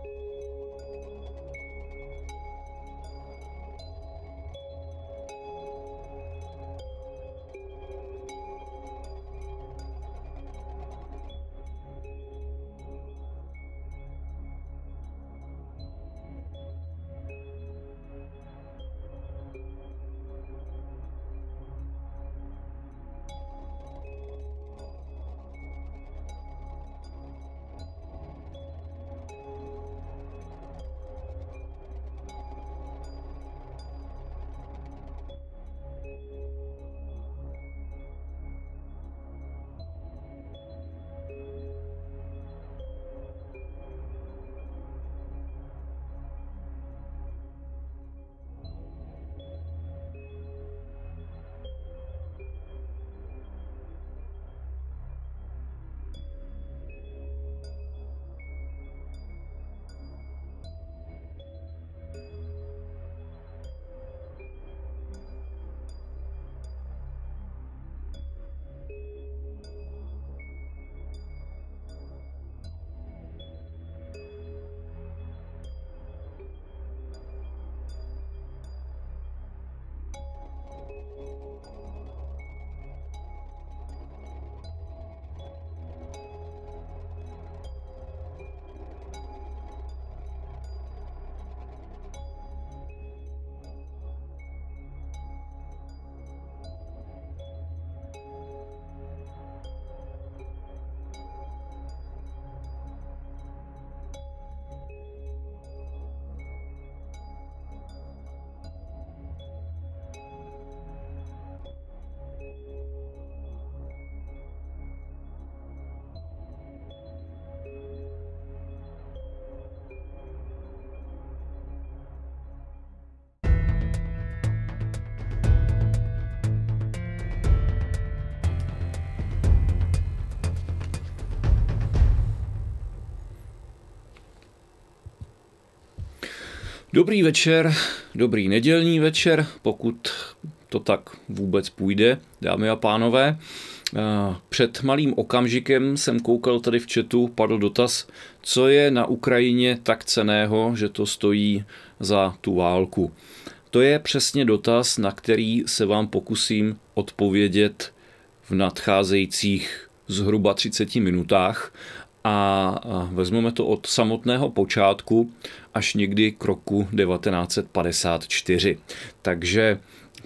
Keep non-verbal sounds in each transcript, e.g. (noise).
Thank you. Dobrý večer, dobrý nedělní večer, pokud to tak vůbec půjde, dámy a pánové. Eh, před malým okamžikem jsem koukal tady v chatu, padl dotaz, co je na Ukrajině tak ceného, že to stojí za tu válku. To je přesně dotaz, na který se vám pokusím odpovědět v nadcházejících zhruba 30 minutách a vezmeme to od samotného počátku až někdy k roku 1954. Takže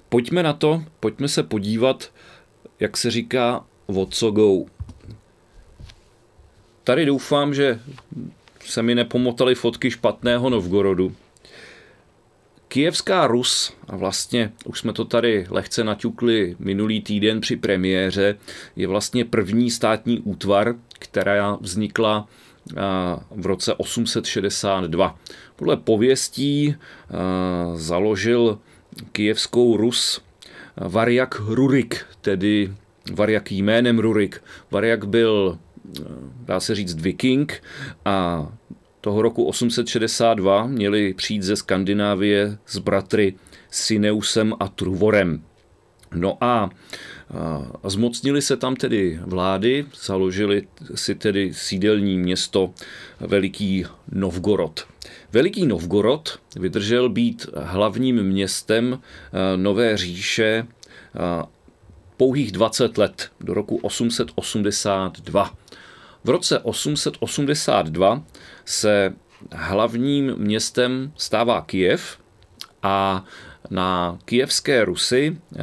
pojďme na to, pojďme se podívat, jak se říká, o co go. Tady doufám, že se mi nepomotaly fotky špatného Novgorodu, Kijevská Rus, a vlastně už jsme to tady lehce naťukli minulý týden při premiéře, je vlastně první státní útvar, která vznikla v roce 862. Podle pověstí založil kijevskou Rus Varjak Rurik, tedy Varjak jménem Rurik. Varjak byl, dá se říct, viking a toho roku 862 měli přijít ze Skandinávie s bratry Sineusem a Truvorem. No a zmocnili se tam tedy vlády, založili si tedy sídelní město Veliký Novgorod. Veliký Novgorod vydržel být hlavním městem e, Nové říše e, pouhých 20 let, do roku 882. V roce 882 se hlavním městem stává Kiev a na kijevské Rusy eh,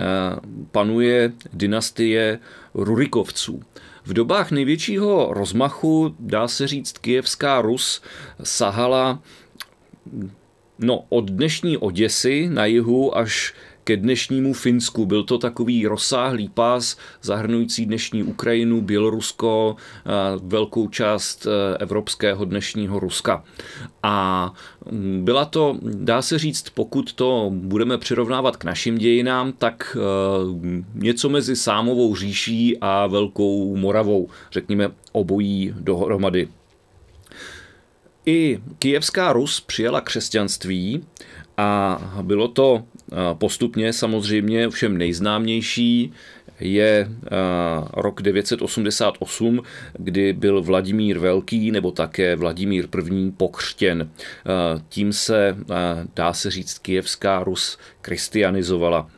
panuje dynastie Rurikovců. V dobách největšího rozmachu, dá se říct, kijevská Rus sahala no, od dnešní Oděsy na jihu až ke dnešnímu Finsku. Byl to takový rozsáhlý pás zahrnující dnešní Ukrajinu, Bělorusko, velkou část e, evropského dnešního Ruska. A byla to, dá se říct, pokud to budeme přirovnávat k našim dějinám, tak e, něco mezi Sámovou říší a Velkou Moravou, řekněme obojí dohromady. I kijevská Rus přijala křesťanství a bylo to postupně samozřejmě všem nejznámější je rok 988, kdy byl Vladimír Velký nebo také Vladimír I. pokřtěn. Tím se, dá se říct, kijevská Rus kristianizovala.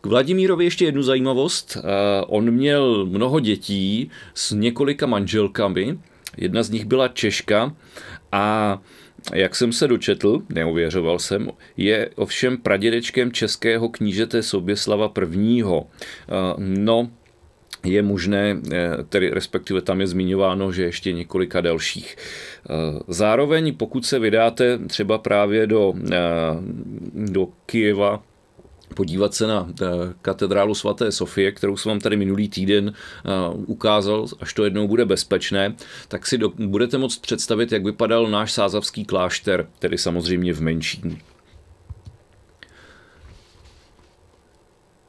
K Vladimírovi ještě jednu zajímavost. On měl mnoho dětí s několika manželkami. Jedna z nich byla Češka a jak jsem se dočetl, neuvěřoval jsem, je ovšem pradědečkem českého knížete Soběslava I. Eh, no, je možné, eh, tedy respektive tam je zmiňováno, že ještě několika dalších. Eh, zároveň, pokud se vydáte třeba právě do, do Kijeva, podívat se na eh, katedrálu svaté Sofie, kterou jsem vám tady minulý týden eh, ukázal, až to jednou bude bezpečné, tak si do, budete moct představit, jak vypadal náš sázavský klášter, tedy samozřejmě v menší.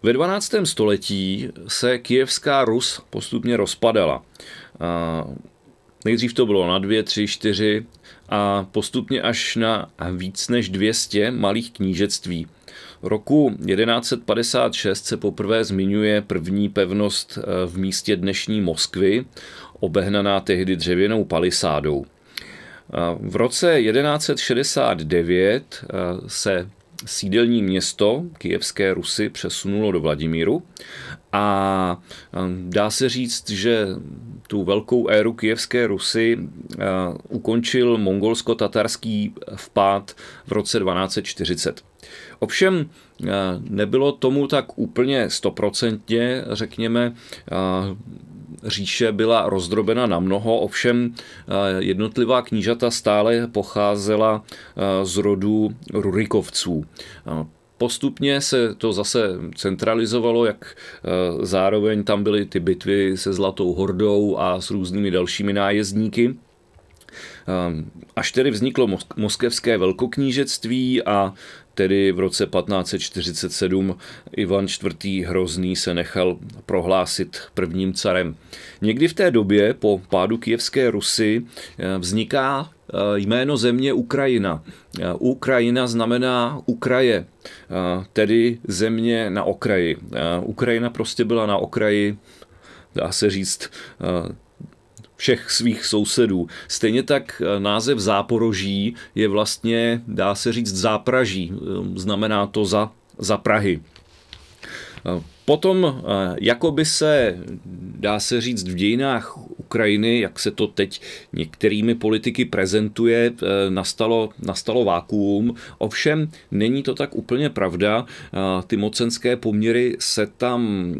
Ve 12. století se kijevská Rus postupně rozpadala. Eh, nejdřív to bylo na dvě, tři, čtyři a postupně až na víc než 200 malých knížectví roku 1156 se poprvé zmiňuje první pevnost eh, v místě dnešní Moskvy, obehnaná tehdy dřevěnou palisádou. Eh, v roce 1169 eh, se sídelní město Kijevské Rusy přesunulo do Vladimíru a dá se říct, že tu velkou éru Kijevské Rusy ukončil mongolsko-tatarský vpád v roce 1240. Ovšem eh, nebylo tomu tak úplně stoprocentně, řekněme, eh, říše byla rozdrobena na mnoho, ovšem eh, jednotlivá knížata stále pocházela z rodu Rurikovců. Postupně se to zase centralizovalo, jak zároveň tam byly ty bitvy se Zlatou hordou a s různými dalšími nájezdníky. Až tedy vzniklo Moskevské velkoknížectví a tedy v roce 1547 Ivan IV. Hrozný se nechal prohlásit prvním carem. Někdy v té době po pádu Kijevské Rusy eh, vzniká eh, jméno země Ukrajina. Eh, Ukrajina znamená Ukraje, tedy země na okraji. Ukrajina prostě byla na okraji dá se říct, všech svých sousedů. Stejně tak eh, název Záporoží je vlastně, dá se říct, zápraží. Ehm, znamená to za, za Prahy. Eh, potom, eh, jako by se, dá se říct, v dějinách Ukrajiny, jak se to teď některými politiky prezentuje, nastalo, nastalo vákuum. Ovšem, není to tak úplně pravda. Ty mocenské poměry se tam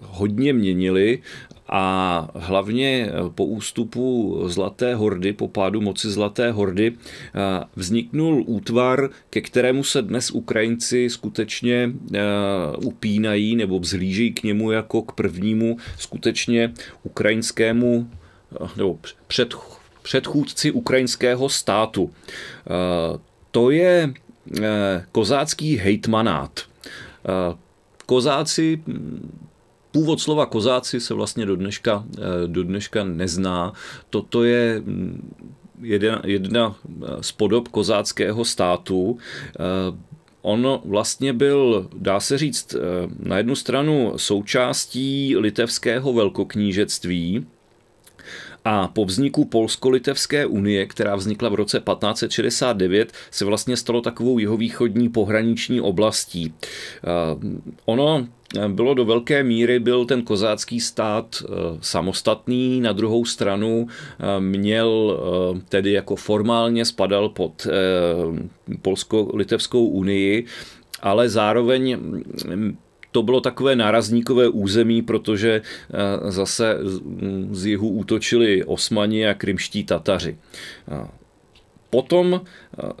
hodně měnily a hlavně eh, po ústupu Zlaté hordy, po pádu moci Zlaté hordy, eh, vzniknul útvar, ke kterému se dnes Ukrajinci skutečně eh, upínají nebo vzhlížejí k němu jako k prvnímu skutečně ukrajinskému nebo před, předchůdci ukrajinského státu. To je kozácký hejtmanát. Kozáci hm, Původ slova kozáci se vlastně do dneška, eh, do dneška nezná. Toto je mm, jedna, jedna eh, z podob kozáckého státu. Eh, on vlastně byl, dá se říct, na jednu stranu součástí litevského velkoknížectví, a po vzniku Polsko-Litevské unie, která vznikla v roce 1569, se vlastně stalo takovou jihovýchodní pohraniční oblastí. Eh, ono eh, bylo do velké míry, byl ten kozácký stát eh, samostatný, na druhou stranu měl tedy jako formálně spadal pod Polsko-Litevskou unii, ale zároveň mm, to bylo takové nárazníkové území, protože eh, zase z jihu útočili osmani a krymští Tataři. Potom eh,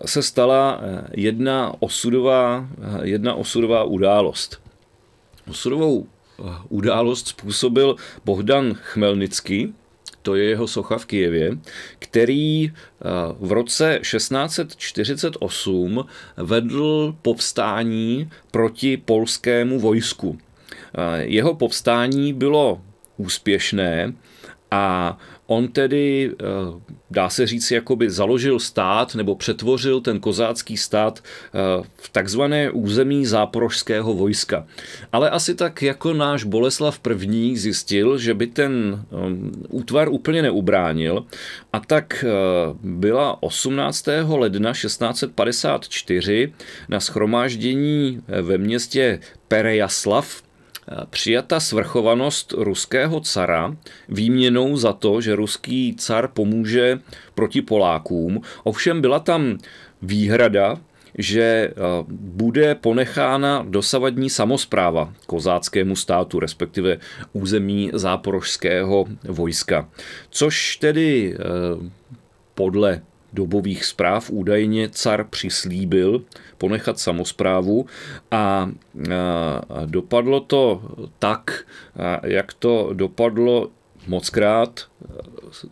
se stala eh, jedna osudová, jedna osudová událost. Osudovou událost způsobil Bohdan Chmelnický, to je jeho socha v Kijevě, který eh, v roce 1648 vedl povstání proti polskému vojsku. Eh, jeho povstání bylo úspěšné a On tedy, eh, dá se říct, jakoby založil stát nebo přetvořil ten kozácký stát eh, v takzvané území záporožského vojska. Ale asi tak jako náš Boleslav I. zjistil, že by ten eh, útvar úplně neubránil a tak byla 18. ledna 1654 na schromáždění ve městě Perejaslav přijata svrchovanost ruského cara výměnou za to, že ruský car pomůže proti Polákům. Ovšem byla tam výhrada, že eh, bude ponechána dosavadní samozpráva kozáckému státu, respektive území záporožského vojska. Což tedy eh, podle dobových zpráv údajně car přislíbil ponechat samozprávu a dopadlo to tak, jak to dopadlo mockrát e,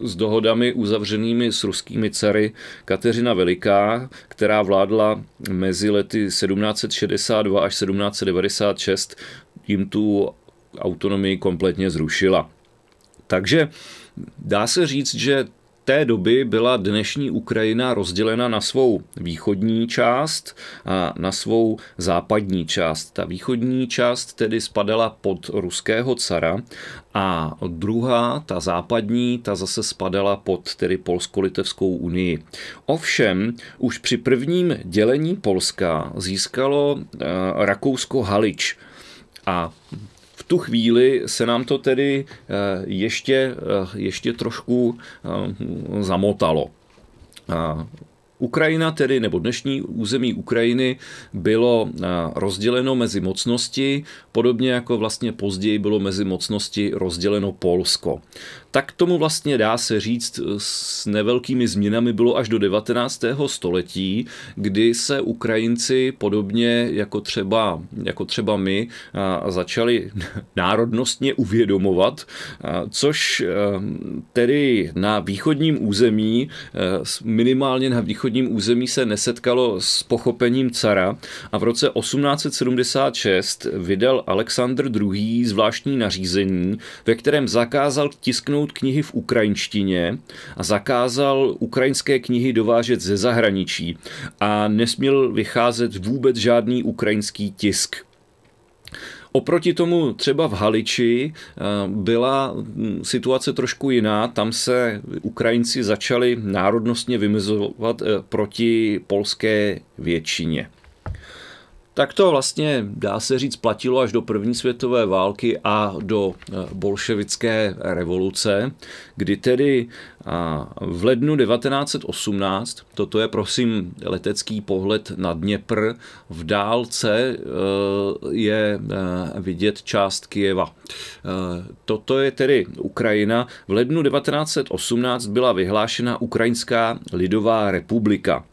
s dohodami uzavřenými s ruskými cary Kateřina Veliká, která vládla mezi lety 1762 až 1796, jim tu autonomii kompletně zrušila. Takže dá se říct, že té doby byla dnešní Ukrajina rozdělena na svou východní část a na svou západní část. Ta východní část tedy spadala pod ruského cara a druhá, ta západní, ta zase spadala pod tedy Polsko-Litevskou unii. Ovšem, už při prvním dělení Polska získalo eh, Rakousko Halič. A tu chvíli se nám to tedy eh, ještě, eh, ještě trošku eh, zamotalo. Ukrajina tedy, nebo dnešní území Ukrajiny bylo rozděleno mezi mocnosti, podobně jako vlastně později bylo mezi mocnosti rozděleno Polsko tak tomu vlastně dá se říct eh, s nevelkými změnami bylo až do 19. století, kdy se Ukrajinci podobně jako třeba, jako třeba my začali (laughs) národnostně uvědomovat, což eh, tedy na východním území, eh, minimálně na východním území se nesetkalo s pochopením cara a v roce 1876 vydal Alexandr II. zvláštní nařízení, ve kterém zakázal tisknout vypíchnout knihy v ukrajinštině a zakázal ukrajinské knihy dovážet ze zahraničí a nesměl vycházet vůbec žádný ukrajinský tisk. Oproti tomu třeba v Haliči eh, byla hm, situace trošku jiná. Tam se Ukrajinci začali národnostně vymezovat eh, proti polské většině tak to vlastně, dá se říct, platilo až do první světové války a do eh, bolševické revoluce, kdy tedy v lednu 1918, toto je prosím letecký pohled na Dněpr, v dálce eh, je eh, vidět část Kijeva. Toto je tedy Ukrajina. V lednu 1918 byla vyhlášena Ukrajinská lidová republika.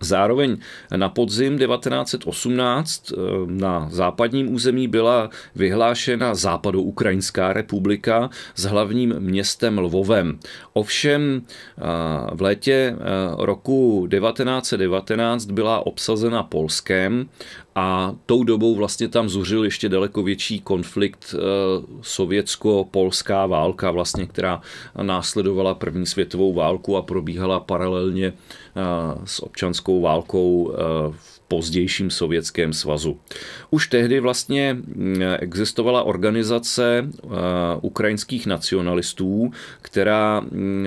Zároveň na podzim 1918 eh, na západním území byla vyhlášena Západoukrajinská republika s hlavním městem Lvovem. Ovšem eh, v létě eh, roku 1919 byla obsazena Polskem a tou dobou vlastně tam zuřil ještě daleko větší konflikt eh, sovětsko-polská válka, vlastně, která následovala první světovou válku a probíhala paralelně eh, s občanskou válkou eh, v pozdějším sovětském svazu. Už tehdy vlastně mm, existovala organizace ukrajinských nacionalistů, která mm,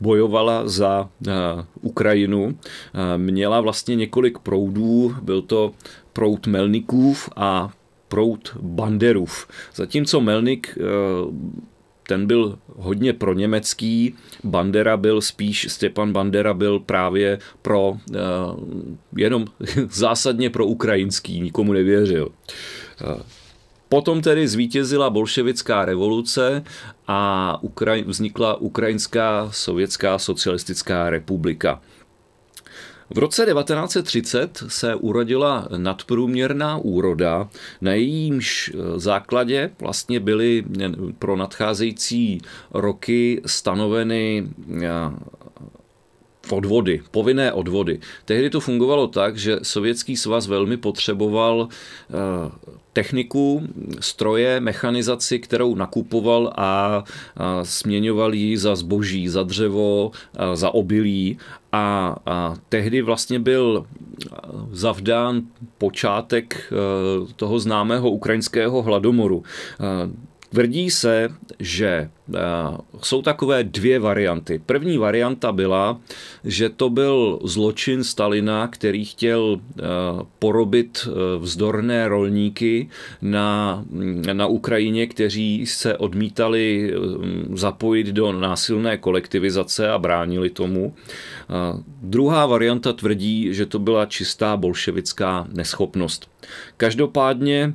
bojovala za eh, Ukrajinu, eh, měla vlastně několik proudů. Byl to proud Melnikův a proud Banderův. Zatímco Melnik eh, ten byl hodně pro německý, Bandera byl spíš, Stepan Bandera byl právě pro, jenom (laughs) zásadně pro ukrajinský, nikomu nevěřil. Potom tedy zvítězila bolševická revoluce a Ukraj- vznikla Ukrajinská sovětská socialistická republika. V roce 1930 se urodila nadprůměrná úroda, na jejímž eh, základě vlastně byly pro nadcházející roky stanoveny eh, odvody, povinné odvody. Tehdy to fungovalo tak, že Sovětský svaz velmi potřeboval eh, techniku, stroje, mechanizaci, kterou nakupoval a, směňoval ji za zboží, za dřevo, za obilí. A, a tehdy vlastně byl zavdán počátek e, toho známého ukrajinského hladomoru. E, tvrdí se, že Eh, jsou takové dvě varianty. První varianta byla, že to byl zločin Stalina, který chtěl eh, porobit eh, vzdorné rolníky na, mm, na Ukrajině, kteří se odmítali mm, zapojit do násilné kolektivizace a bránili tomu. Druhá varianta tvrdí, že to byla čistá bolševická neschopnost. Každopádně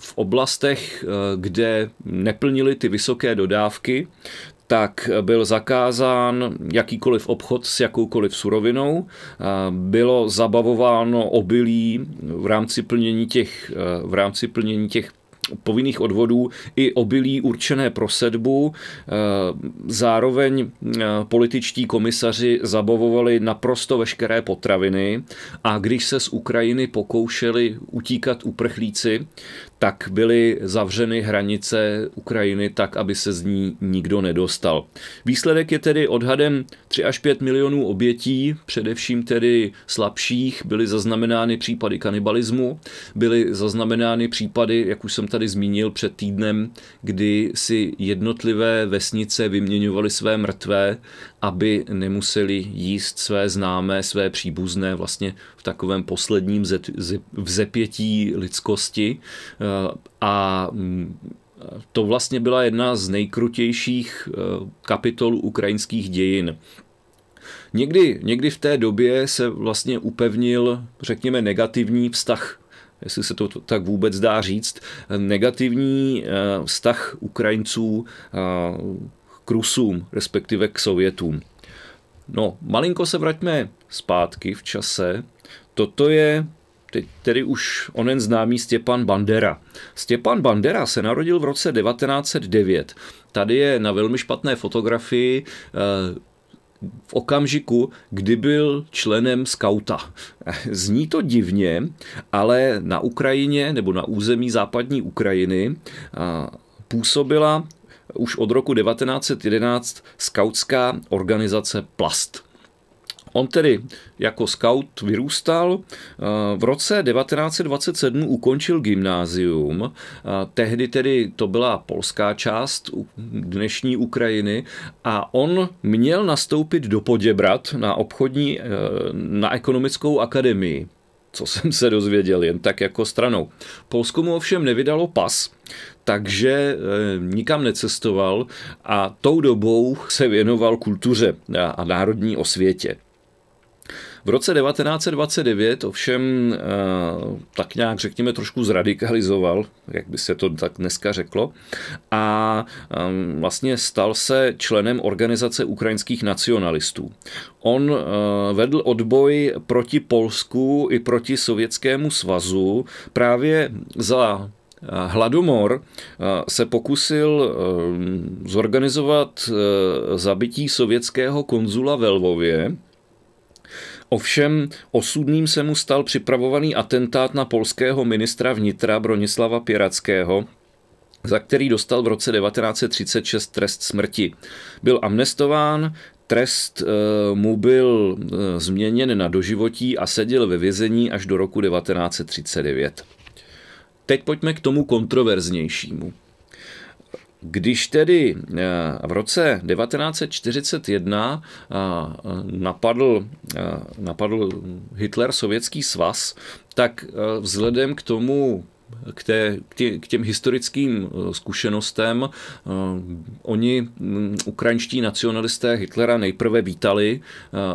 v oblastech, kde neplnili ty vysoké vysoké dodávky, tak byl zakázán jakýkoliv obchod s jakoukoliv surovinou, bylo zabavováno obilí v rámci plnění těch, v rámci plnění těch povinných odvodů i obilí určené pro sedbu. Zároveň političtí komisaři zabavovali naprosto veškeré potraviny a když se z Ukrajiny pokoušeli utíkat uprchlíci, tak byly zavřeny hranice Ukrajiny tak, aby se z ní nikdo nedostal. Výsledek je tedy odhadem 3 až 5 milionů obětí, především tedy slabších, byly zaznamenány případy kanibalismu, byly zaznamenány případy, jak už jsem tady zmínil před týdnem, kdy si jednotlivé vesnice vyměňovaly své mrtvé aby nemuseli jíst své známé, své příbuzné vlastně v takovém posledním vzepětí lidskosti eh, a mm, to vlastně byla jedna z nejkrutějších eh, kapitol ukrajinských dějin. Někdy, někdy v té době se vlastně upevnil, řekněme, negativní vztah jestli se to tak vůbec dá říct, negativní eh, vztah Ukrajinců k Rusům, respektive k Sovětům. No, malinko se vraťme zpátky v čase. Toto je teď tedy už onen známý Stěpan Bandera. Stěpan Bandera se narodil v roce 1909. Tady je na velmi špatné fotografii eh, v okamžiku, kdy byl členem skauta. (laughs) Zní to divně, ale na Ukrajině nebo na území západní Ukrajiny působila už od roku 1911 skautská organizace Plast. On tedy jako scout vyrůstal. Eh, v roce 1927 ukončil gymnázium. Tehdy tedy to byla polská část dnešní Ukrajiny a on měl nastoupit do Poděbrat na obchodní, eh, na ekonomickou akademii co jsem se dozvěděl jen tak jako stranou. Polsko mu ovšem nevydalo pas, takže eh, nikam necestoval a tou dobou se věnoval kultuře a národní osvětě. V roce 1929 ovšem eh, tak nějak, řekněme, trošku zradikalizoval, jak by se to tak dneska řeklo, a eh, vlastně stal se členem organizace ukrajinských nacionalistů. On eh, vedl odboj proti Polsku i proti Sovětskému svazu právě za Hladomor se pokusil zorganizovat zabití sovětského konzula ve Lvově Ovšem osudným se mu stal připravovaný atentát na polského ministra vnitra Bronislava Pěrackého, za který dostal v roce 1936 trest smrti. Byl amnestován, trest eh, mu byl eh, změněn na doživotí a seděl ve vězení až do roku 1939. Teď pojďme k tomu kontroverznějšímu. Když tedy eh, v roce 1941 eh, napadl, eh, napadl Hitler sovětský svaz, tak vzhledem k tomu k, té, k, tě, k těm historickým zkušenostem. Oni, hm, ukrajinští nacionalisté Hitlera, nejprve vítali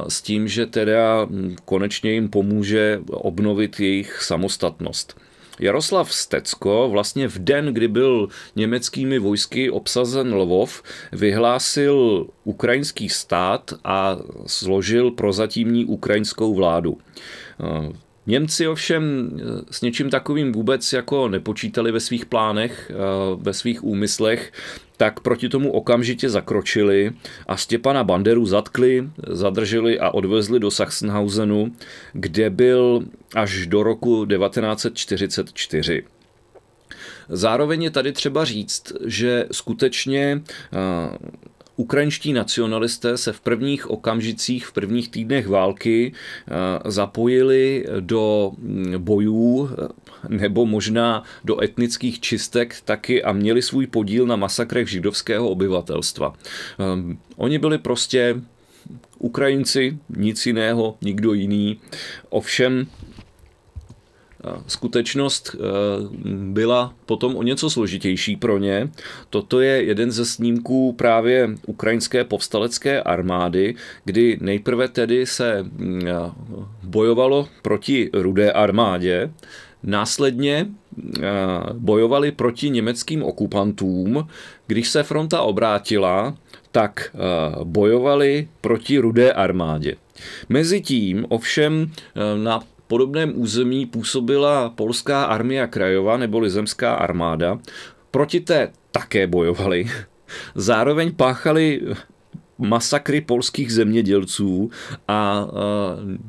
s tím, že teda hm, konečně jim pomůže obnovit jejich samostatnost. Jaroslav Stecko vlastně v den, kdy byl německými vojsky obsazen Lvov, vyhlásil ukrajinský stát a složil prozatímní ukrajinskou vládu. Němci ovšem eh, s něčím takovým vůbec jako nepočítali ve svých plánech, eh, ve svých úmyslech, tak proti tomu okamžitě zakročili a Stěpana Banderu zatkli, zadrželi a odvezli do Sachsenhausenu, kde byl až do roku 1944. Zároveň je tady třeba říct, že skutečně eh, Ukrajinští nacionalisté se v prvních okamžicích, v prvních týdnech války eh, zapojili do mm, bojů eh, nebo možná do etnických čistek taky a měli svůj podíl na masakrech židovského obyvatelstva. Eh, oni byli prostě Ukrajinci, nic jiného, nikdo jiný. Ovšem Skutečnost eh, byla potom o něco složitější pro ně. Toto je jeden ze snímků právě ukrajinské povstalecké armády, kdy nejprve tedy se mm, eh, bojovalo proti rudé armádě, Následně eh, bojovali proti německým okupantům. Když se fronta obrátila, tak bojovali proti rudé armádě. Mezitím ovšem na podobném území působila polská armia krajova nebo zemská armáda. Proti té také bojovali. (laughs) Zároveň páchali masakry polských zemědělců a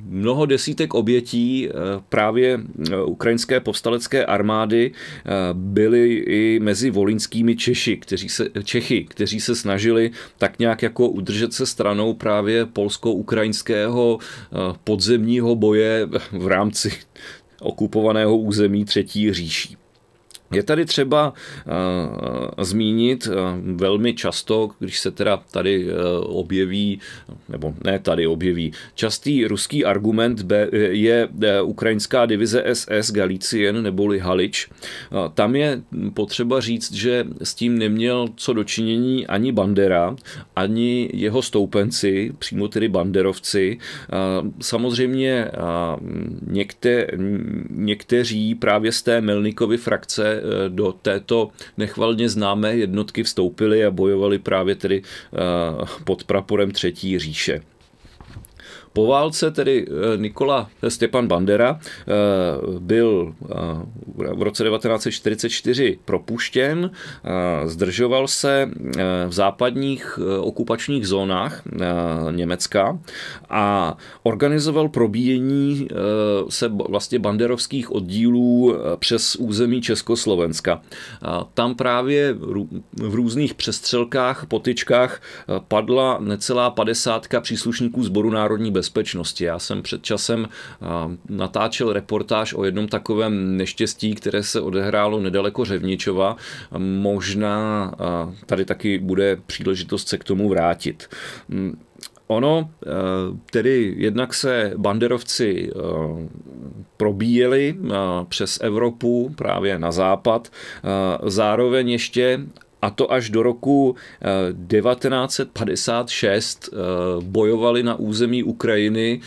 mnoho desítek obětí e, právě e, ukrajinské povstalecké armády e, byly i mezi volinskými Češi, kteří se, Čechy, kteří se snažili tak nějak jako udržet se stranou právě polsko-ukrajinského podzemního boje v rámci okupovaného území Třetí říší. Je tady třeba uh, zmínit uh, velmi často, když se teda tady uh, objeví, nebo ne tady objeví, častý ruský argument je ukrajinská divize SS Galicien neboli Halič. Tam je potřeba říct, že s tím neměl co dočinění ani Bandera, ani jeho stoupenci, přímo tedy banderovci. Samozřejmě někte, někteří právě z té Melnikovy frakce Eh, do této nechvalně známé jednotky vstoupili a bojovali právě tedy eh, pod praporem Třetí říše. Po válce tedy eh, Nikola Stepan Bandera eh, byl eh, v roce 1944 propuštěn, zdržoval se v západních okupačních zónách Německa a organizoval probíjení se vlastně banderovských oddílů přes území Československa. Tam právě v různých přestřelkách, potičkách padla necelá padesátka příslušníků zboru národní bezpečnosti bezpečnosti. Já jsem před časem natáčel reportáž o jednom takovém neštěstí, které se odehrálo nedaleko Řevničova. Možná tady taky bude příležitost se k tomu vrátit. Mm, ono, e, tedy jednak se banderovci e, probíjeli e, přes Evropu, právě na západ, zároveň ještě a to až do roku 1956 eh, eh, bojovali na území Ukrajiny eh,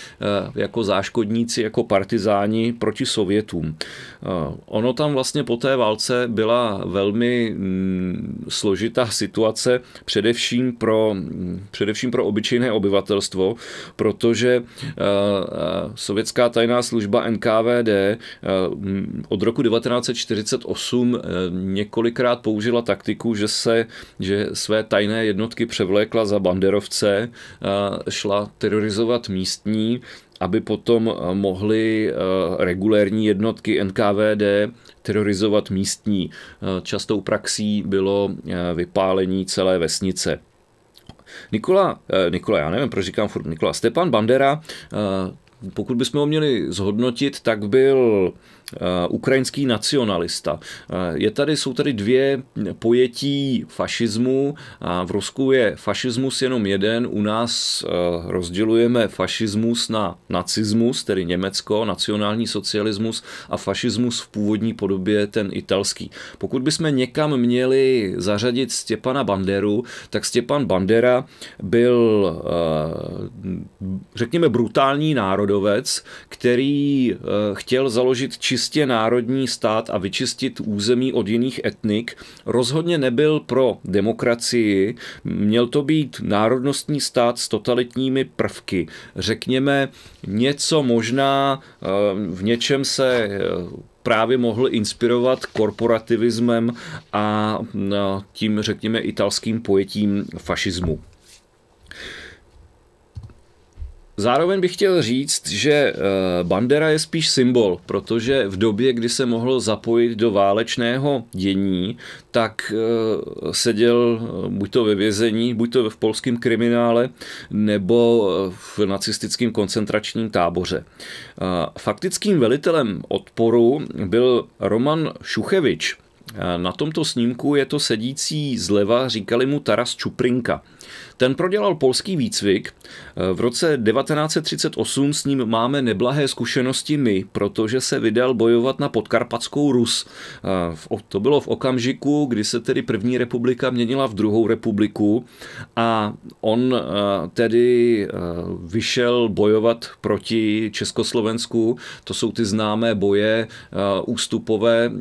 jako záškodníci, jako partizáni proti Sovětům. Eh, ono tam vlastně po té válce byla velmi mm, složitá situace především pro, mm, především pro obyčejné obyvatelstvo, protože eh, eh, sovětská tajná služba NKVD mm, od roku 1948 několikrát použila taktiku, že se že své tajné jednotky převlékla za banderovce, šla terorizovat místní, aby potom eh, mohly eh, regulérní jednotky NKVD terorizovat místní. Eh, častou praxí bylo vypálení celé vesnice. Nikola, Nikola, já nevím, proč říkám furt Nikola, Stepan Bandera, pokud bychom ho měli zhodnotit, tak byl Eh, ukrajinský nacionalista. Eh, je tady, jsou tady dvě pojetí fašismu. V Rusku je fašismus jenom jeden, u nás eh, rozdělujeme fašismus na nacismus, tedy Německo, nacionální socialismus a fašismus v původní podobě ten italský. Pokud bychom někam měli zařadit Stěpana Banderu, tak Stěpan Bandera byl, řekněme, brutální národovec, který chtěl založit čistě čistě národní stát a vyčistit území od jiných etnik, rozhodně nebyl pro demokracii. Měl to být národnostní stát s totalitními prvky. Řekněme, něco možná eh, v něčem se eh, právě mohl inspirovat korporativismem a no, tím, řekněme, italským pojetím fašismu. Zároveň bych chtěl říct, že eh, Bandera je spíš symbol, protože v době, kdy se mohl zapojit do válečného dění, tak eh, seděl eh, buď to ve vězení, buď to v polském kriminále, nebo v nacistickém koncentračním táboře. Faktickým velitelem odporu byl Roman Šuchevič. Na tomto snímku je to sedící zleva, říkali mu Taras Čuprinka. Ten prodělal polský výcvik. V roce 1938 s ním máme neblahé zkušenosti my, protože se vydal bojovat na podkarpatskou Rus. To bylo v okamžiku, kdy se tedy první republika měnila v druhou republiku a on tedy vyšel bojovat proti Československu. To jsou ty známé boje ústupové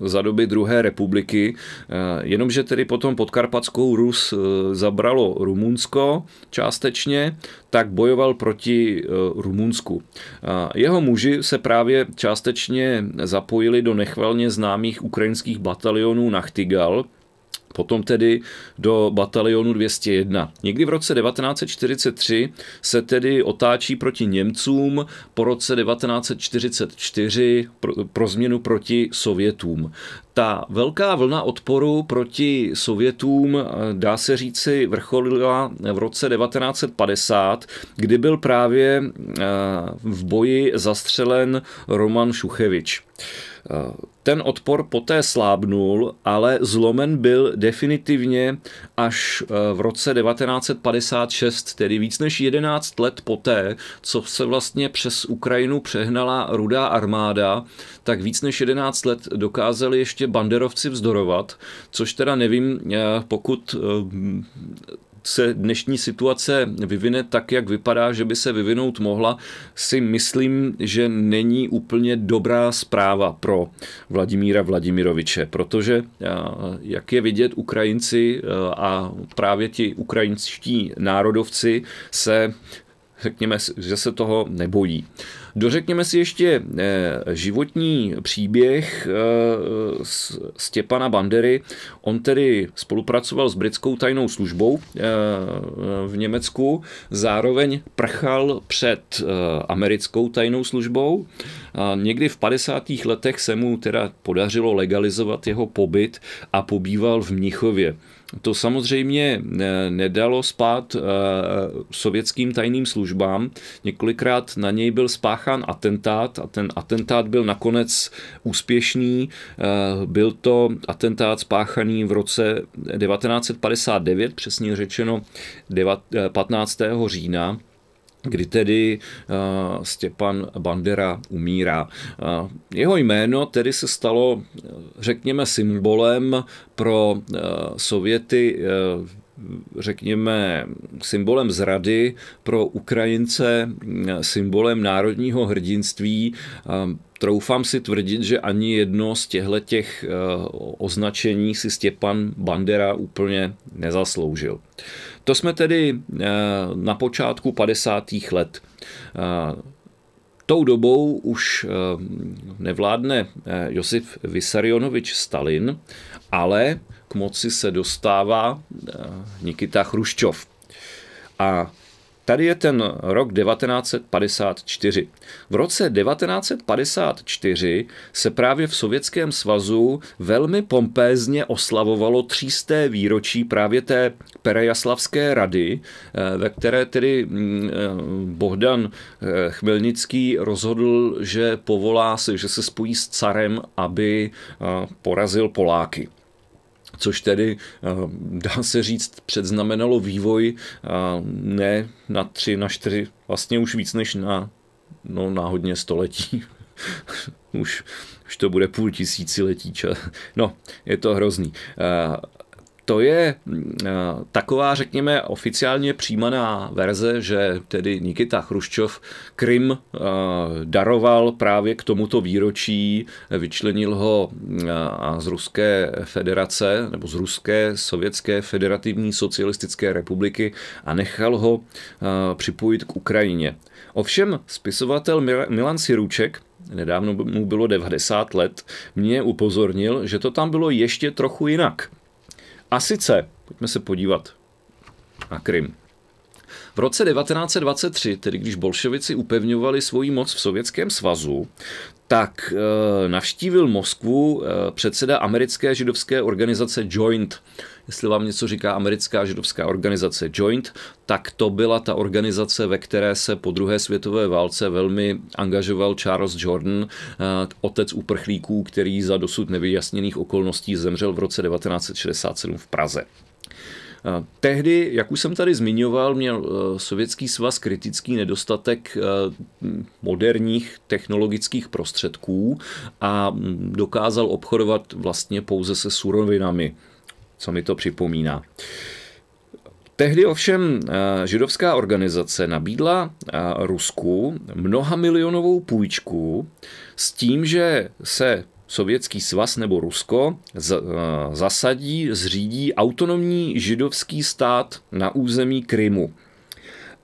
za doby druhé republiky. Jenomže tedy potom podkarpatskou Rus e, zabral přijalo Rumunsko částečně, tak bojoval proti eh, Rumunsku. Jeho muži se právě částečně zapojili do nechvalně známých ukrajinských batalionů Nachtigal, potom tedy do batalionu 201. Někdy v roce 1943 se tedy otáčí proti Němcům, po roce 1944 pro, pro změnu proti Sovětům. Ta velká vlna odporu proti Sovětům, eh, dá se říci, vrcholila v roce 1950, kdy byl právě eh, v boji zastřelen Roman Šuchevič. Ten odpor poté slábnul, ale zlomen byl definitivně až eh, v roce 1956, tedy víc než 11 let poté, co se vlastně přes Ukrajinu přehnala rudá armáda, tak víc než 11 let dokázali ještě banderovci vzdorovat, což teda nevím, eh, pokud eh, se dnešní situace vyvine tak, jak vypadá, že by se vyvinout mohla, si myslím, že není úplně dobrá zpráva pro Vladimíra Vladimiroviče, protože, jak je vidět, Ukrajinci a právě ti ukrajinští národovci se řekněme, že se toho nebojí. Dořekněme si ještě eh, životní příběh eh, Stěpana Bandery. On tedy spolupracoval s britskou tajnou službou eh, v Německu, zároveň prchal před americkou tajnou službou. A někdy v 50. letech se mu teda podařilo legalizovat jeho pobyt a pobýval v Mnichově. To samozřejmě eh, nedalo spát eh, sovětským tajným službám. Několikrát na něj byl spáchán atentát a ten atentát byl nakonec úspěšný. Eh, byl to atentát spáchaný v roce 1959, přesně řečeno 15. října kdy tedy uh, Stěpan Bandera umírá. Uh, jeho jméno tedy se stalo, eh, řekněme, symbolem pro uh, Sověty uh, řekněme, symbolem zrady, pro Ukrajince symbolem národního hrdinství. Troufám si tvrdit, že ani jedno z těchto těch označení si Stěpan Bandera úplně nezasloužil. To jsme tedy eh, na počátku 50. let. Eh, tou dobou už eh, nevládne Josef Vysarionovič Stalin, ale k moci se dostává Nikita Chruščov. A Tady je ten rok 1954. V roce 1954 se právě v Sovětském svazu velmi pompézně oslavovalo třísté výročí právě té Perejaslavské rady, eh, ve které tedy mm, eh, Bohdan eh, Chmelnický rozhodl, že povolá se, že se spojí s carem, aby porazil Poláky což tedy eh, dá se říct předznamenalo vývoj eh, ne na tři, na čtyři, vlastně už víc než na, no, na hodně století. (laughs) už, už to bude půl tisíciletí. Čas. No, je to hrozný. Eh, to je eh, taková, řekněme, oficiálně přijímaná verze, že tedy Nikita Chruščov Krym eh, daroval právě k tomuto výročí, eh, vyčlenil ho z Ruské federace nebo z Ruské sovětské federativní socialistické republiky a nechal ho připojit k Ukrajině. Ovšem spisovatel Milan Siruček nedávno mu bylo 90 let, mě upozornil, že to tam bylo ještě trochu jinak – a sice, pojďme se podívat na Krym. V roce 1923, tedy když bolševici upevňovali svoji moc v Sovětském svazu, tak eh, navštívil Moskvu eh, předseda americké židovské organizace Joint. Jestli vám něco říká americká židovská organizace Joint, tak to byla ta organizace, ve které se po druhé světové válce velmi angažoval Charles Jordan, eh, otec uprchlíků, který za dosud nevyjasněných okolností zemřel v roce 1967 v Praze. Eh, tehdy, jak už jsem tady zmiňoval, měl eh, Sovětský svaz kritický nedostatek eh, moderních technologických prostředků a dokázal obchodovat vlastně pouze se surovinami, co mi to připomíná. Tehdy ovšem židovská organizace nabídla Rusku mnoha milionovou půjčku s tím, že se Sovětský svaz nebo Rusko z, eh, zasadí, zřídí autonomní židovský stát na území Krymu.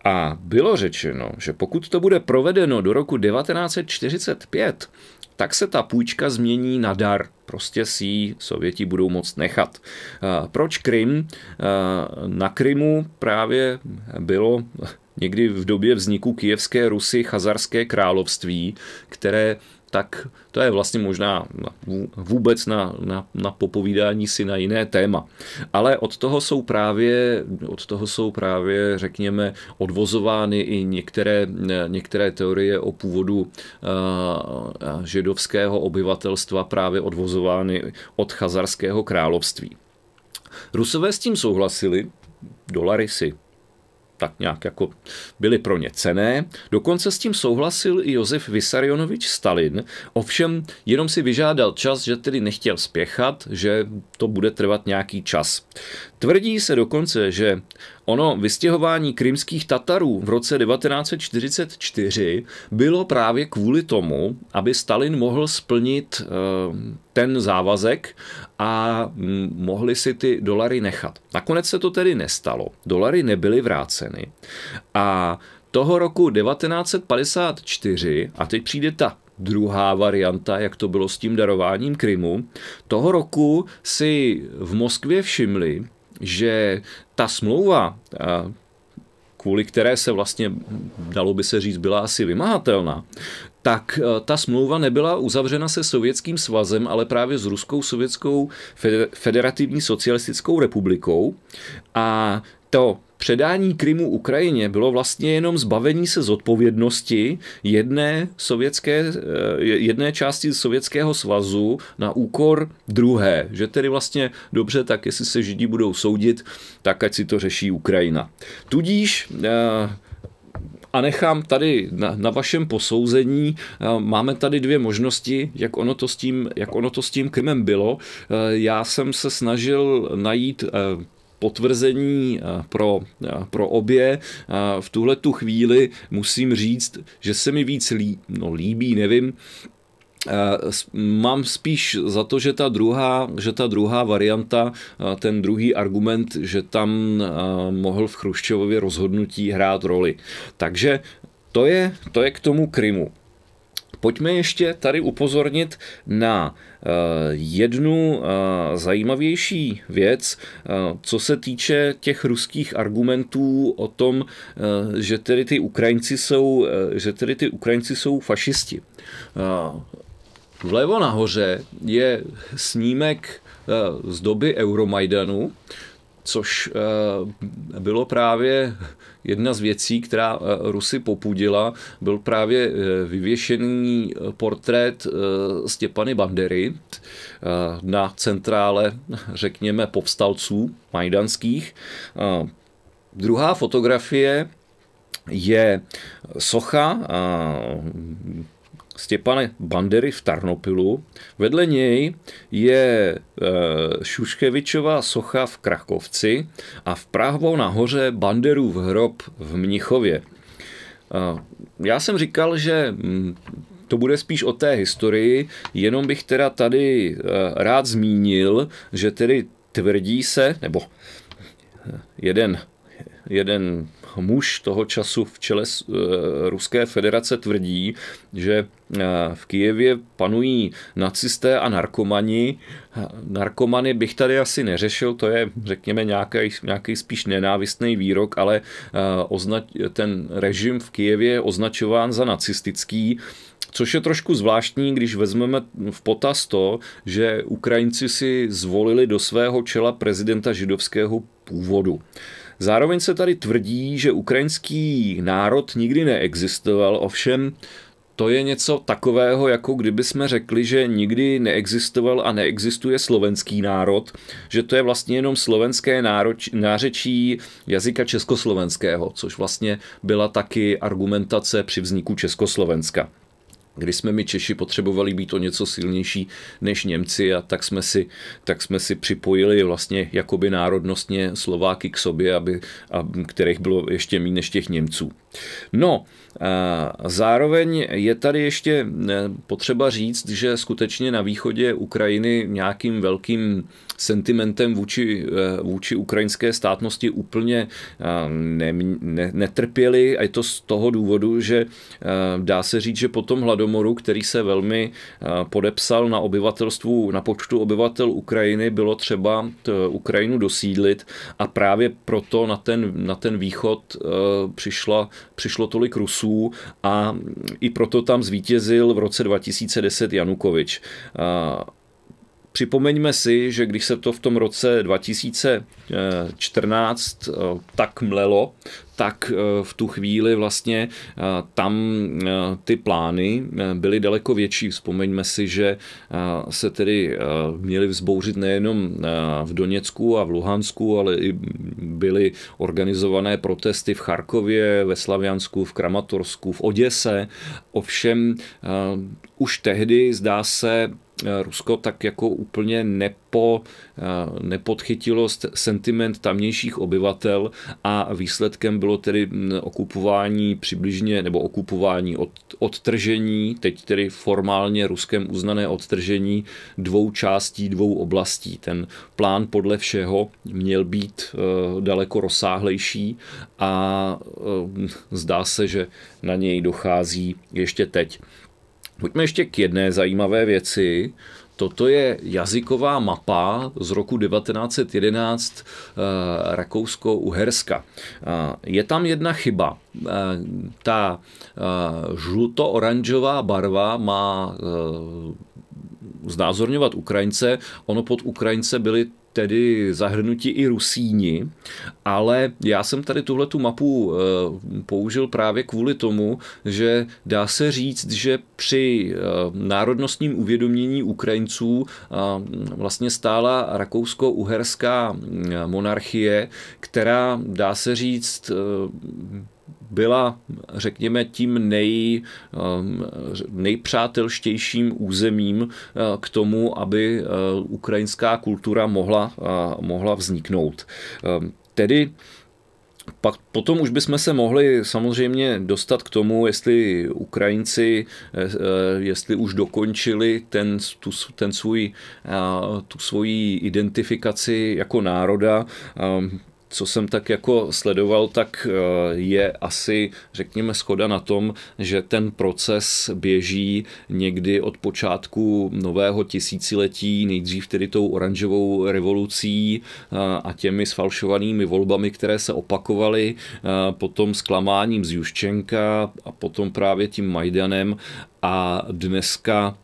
A bylo řečeno, že pokud to bude provedeno do roku 1945, tak se ta půjčka změní na dar. Prostě si ji Sověti budou moct nechat. Eh, proč Krym? Eh, na Krymu právě bylo (laughs) někdy v době vzniku Kijevské Rusy chazarské království, které tak to je vlastně možná vůbec na, na, na popovídání si na jiné téma. Ale od toho jsou právě, od toho jsou právě řekněme, odvozovány i některé, některé teorie o původu eh, židovského obyvatelstva právě odvozovány od chazarského království. Rusové s tím souhlasili, dolary si tak nějak jako byly pro ně cené. Dokonce s tím souhlasil i Josef Vysarionovič Stalin, ovšem jenom si vyžádal čas, že tedy nechtěl spěchat, že to bude trvat nějaký čas. Tvrdí se dokonce, že Ono vystěhování krymských Tatarů v roce 1944 bylo právě kvůli tomu, aby Stalin mohl splnit eh, ten závazek a mm, mohli si ty dolary nechat. Nakonec se to tedy nestalo. Dolary nebyly vráceny. A toho roku 1954, a teď přijde ta druhá varianta, jak to bylo s tím darováním Krymu, toho roku si v Moskvě všimli, že ta smlouva, kvůli které se vlastně, dalo by se říct, byla asi vymahatelná, tak e, ta smlouva nebyla uzavřena se Sovětským svazem, ale právě s Ruskou sovětskou federativní socialistickou republikou. A to Předání Krymu Ukrajině bylo vlastně jenom zbavení se zodpovědnosti jedné, sovětské, eh, jedné části Sovětského svazu na úkor druhé. Že tedy vlastně dobře, tak jestli se Židí budou soudit, tak ať si to řeší Ukrajina. Tudíž eh, a nechám tady na, na vašem posouzení. Eh, máme tady dvě možnosti, jak ono, to s tím, jak ono to s tím krymem bylo. Já jsem se snažil najít potvrzení eh, pro, eh, pro obě. Eh, v tuhle tu chvíli musím říct, že se mi víc lí, no, líbí, nevím, Mám spíš za to, že ta druhá, že ta druhá varianta, ten druhý argument, že tam mohl v Chruščovově rozhodnutí hrát roli. Takže to je, to je k tomu Krymu. Pojďme ještě tady upozornit na eh, jednu eh, zajímavější věc, eh, co se týče těch ruských argumentů o tom, že tedy ty Ukrajinci jsou, že tedy ty Ukrajinci jsou fašisti. Vlevo nahoře je snímek z doby Euromajdanu, což eh, bylo právě jedna z věcí, která eh, Rusy popudila, byl právě eh, vyvěšený portrét Stěpany Bandery na centrále, řekněme, povstalců majdanských. Druhá fotografie je socha Stěpane Bandery v Tarnopilu. Vedle něj je e, Šuškevičová socha v Krakovci a v Prahovou nahoře Banderův hrob v Mnichově. E, já jsem říkal, že mm, to bude spíš o té historii, jenom bych teda tady e, rád zmínil, že tedy tvrdí se, nebo jeden jeden muž toho času v čele eh, Ruské federace tvrdí, že eh, v Kijevě panují nacisté a narkomani. Narkomany bych tady asi neřešil, to je, řekněme, nějaký, nějaký spíš nenávistný výrok, ale eh, označ, ten režim v Kijevě je označován za nacistický. Což je trošku zvláštní, když vezmeme v potaz to, že Ukrajinci si zvolili do svého čela prezidenta židovského původu. Zároveň se tady tvrdí, že ukrajinský národ nikdy neexistoval, ovšem to je něco takového, jako kdyby jsme řekli, že nikdy neexistoval a neexistuje slovenský národ, že to je vlastně jenom slovenské nároč, nářečí jazyka československého, což vlastně byla taky argumentace při vzniku Československa kdy jsme my Češi potřebovali být o něco silnější než Němci a tak jsme si, tak jsme si připojili vlastně jakoby národnostně Slováky k sobě, aby, a, kterých bylo ještě méně než těch Němců. No, zároveň je tady ještě eh, potřeba říct, že skutečně na východě Ukrajiny nějakým velkým sentimentem vůči, eh, vůči ukrajinské státnosti úplně eh, ne, ne, netrpěli a je to z toho důvodu, že dá se říct, že po tom hladomoru, který se velmi podepsal na obyvatelstvu, na počtu obyvatel Ukrajiny, bylo třeba Ukrajinu dosídlit a právě proto na ten, na ten východ přišla přišlo tolik Rusů a i proto tam zvítězil v roce 2010 Janukovič. Připomeňme si, že když se to v tom roce 2014 eh, tak mlelo, tak eh, v tu chvíli vlastně eh, tam ty plány byly daleko větší. Vzpomeňme si, že se tedy měly vzbouřit nejenom v Doněcku a v Luhansku, ale i byly organizované protesty v Charkově, ve Slaviansku, v Kramatorsku, v Oděse. Ovšem už tehdy zdá se Eh, Rusko tak jako úplně nepo, eh, nepodchytilo sentiment tamnějších obyvatel a výsledkem bylo tedy mm, okupování přibližně, nebo okupování od, odtržení, teď tedy formálně Ruskem uznané odtržení dvou částí, dvou oblastí. Ten plán podle všeho měl být eh, daleko rozsáhlejší a zdá se, že na něj dochází ještě teď. Pojďme ještě k jedné zajímavé věci. Toto je jazyková mapa z roku 1911 eh, Rakousko-Uherska. Eh, je tam jedna chyba. Eh, ta žluto-oranžová barva má znázorňovat Ukrajince. Ono pod Ukrajince byly tedy zahrnutí i Rusíni, ale já jsem tady tuhle tu mapu eh, použil právě kvůli tomu, že dá se říct, že při eh, národnostním uvědomění Ukrajinců mm, vlastně stála rakousko-uherská mm, monarchie, která dá se říct eh, byla, řekněme, tím nej, um, nejpřátelštějším územím uh, k tomu, aby uh, ukrajinská kultura mohla, uh, mohla vzniknout. Um, tedy pak potom už bychom se mohli samozřejmě dostat k tomu, jestli Ukrajinci, jestli už dokončili ten, tu, ten svůj, tu svoji identifikaci jako národa. Um, co jsem tak jako sledoval, tak eh, je asi, řekněme, schoda na tom, že ten proces běží někdy od počátku nového tisíciletí, nejdřív tedy tou oranžovou revolucí eh, a těmi sfalšovanými volbami, které se opakovaly, eh, potom zklamáním z Juščenka a potom právě tím Majdanem a dneska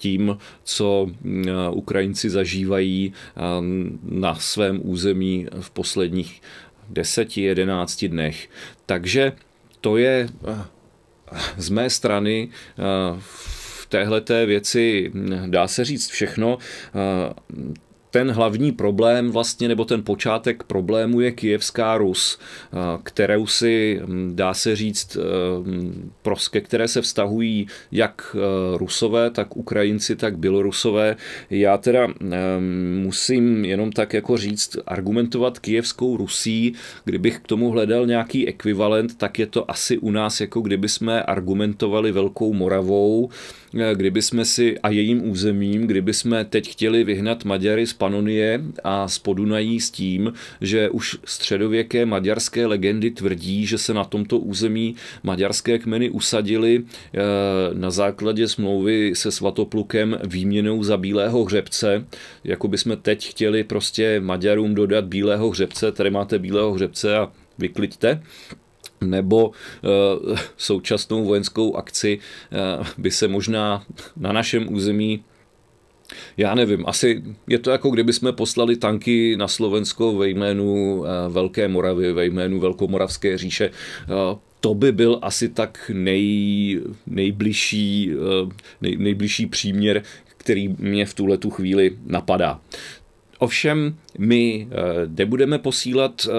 tím, co mm, Ukrajinci zažívají na svém území v posledních 10-11 dnech. Takže to je z mé strany v téhleté věci dá se říct všechno ten hlavní problém vlastně, nebo ten počátek problému je Kijevská Rus, kterou si, dá se říct, e, pros, ke které se vztahují jak e, Rusové, tak Ukrajinci, tak Bělorusové. Já teda musím jenom tak jako říct, argumentovat Kijevskou Rusí, kdybych k tomu hledal nějaký ekvivalent, tak je to asi u nás, jako kdyby jsme argumentovali Velkou Moravou, Eh, kdyby jsme si a jejím územím, kdyby jsme teď chtěli vyhnat Maďary z Panonie a z Podunají s tím, že už středověké maďarské legendy tvrdí, že se na tomto území maďarské kmeny usadili eh, na základě smlouvy se svatoplukem výměnou za bílého hřebce, jako by jsme teď chtěli prostě Maďarům dodat bílého hřebce, tady máte bílého hřebce a vykliďte nebo eh, současnou vojenskou akci eh, by se možná na našem území já nevím, asi je to jako kdyby jsme poslali tanky na Slovensko ve jménu eh, Velké Moravy, ve jménu Velkomoravské říše. To by byl asi tak nej, nejbližší, nej, nejbližší příměr, který mě v tuhle chvíli napadá. Ovšem my eh, nebudeme posílat eh,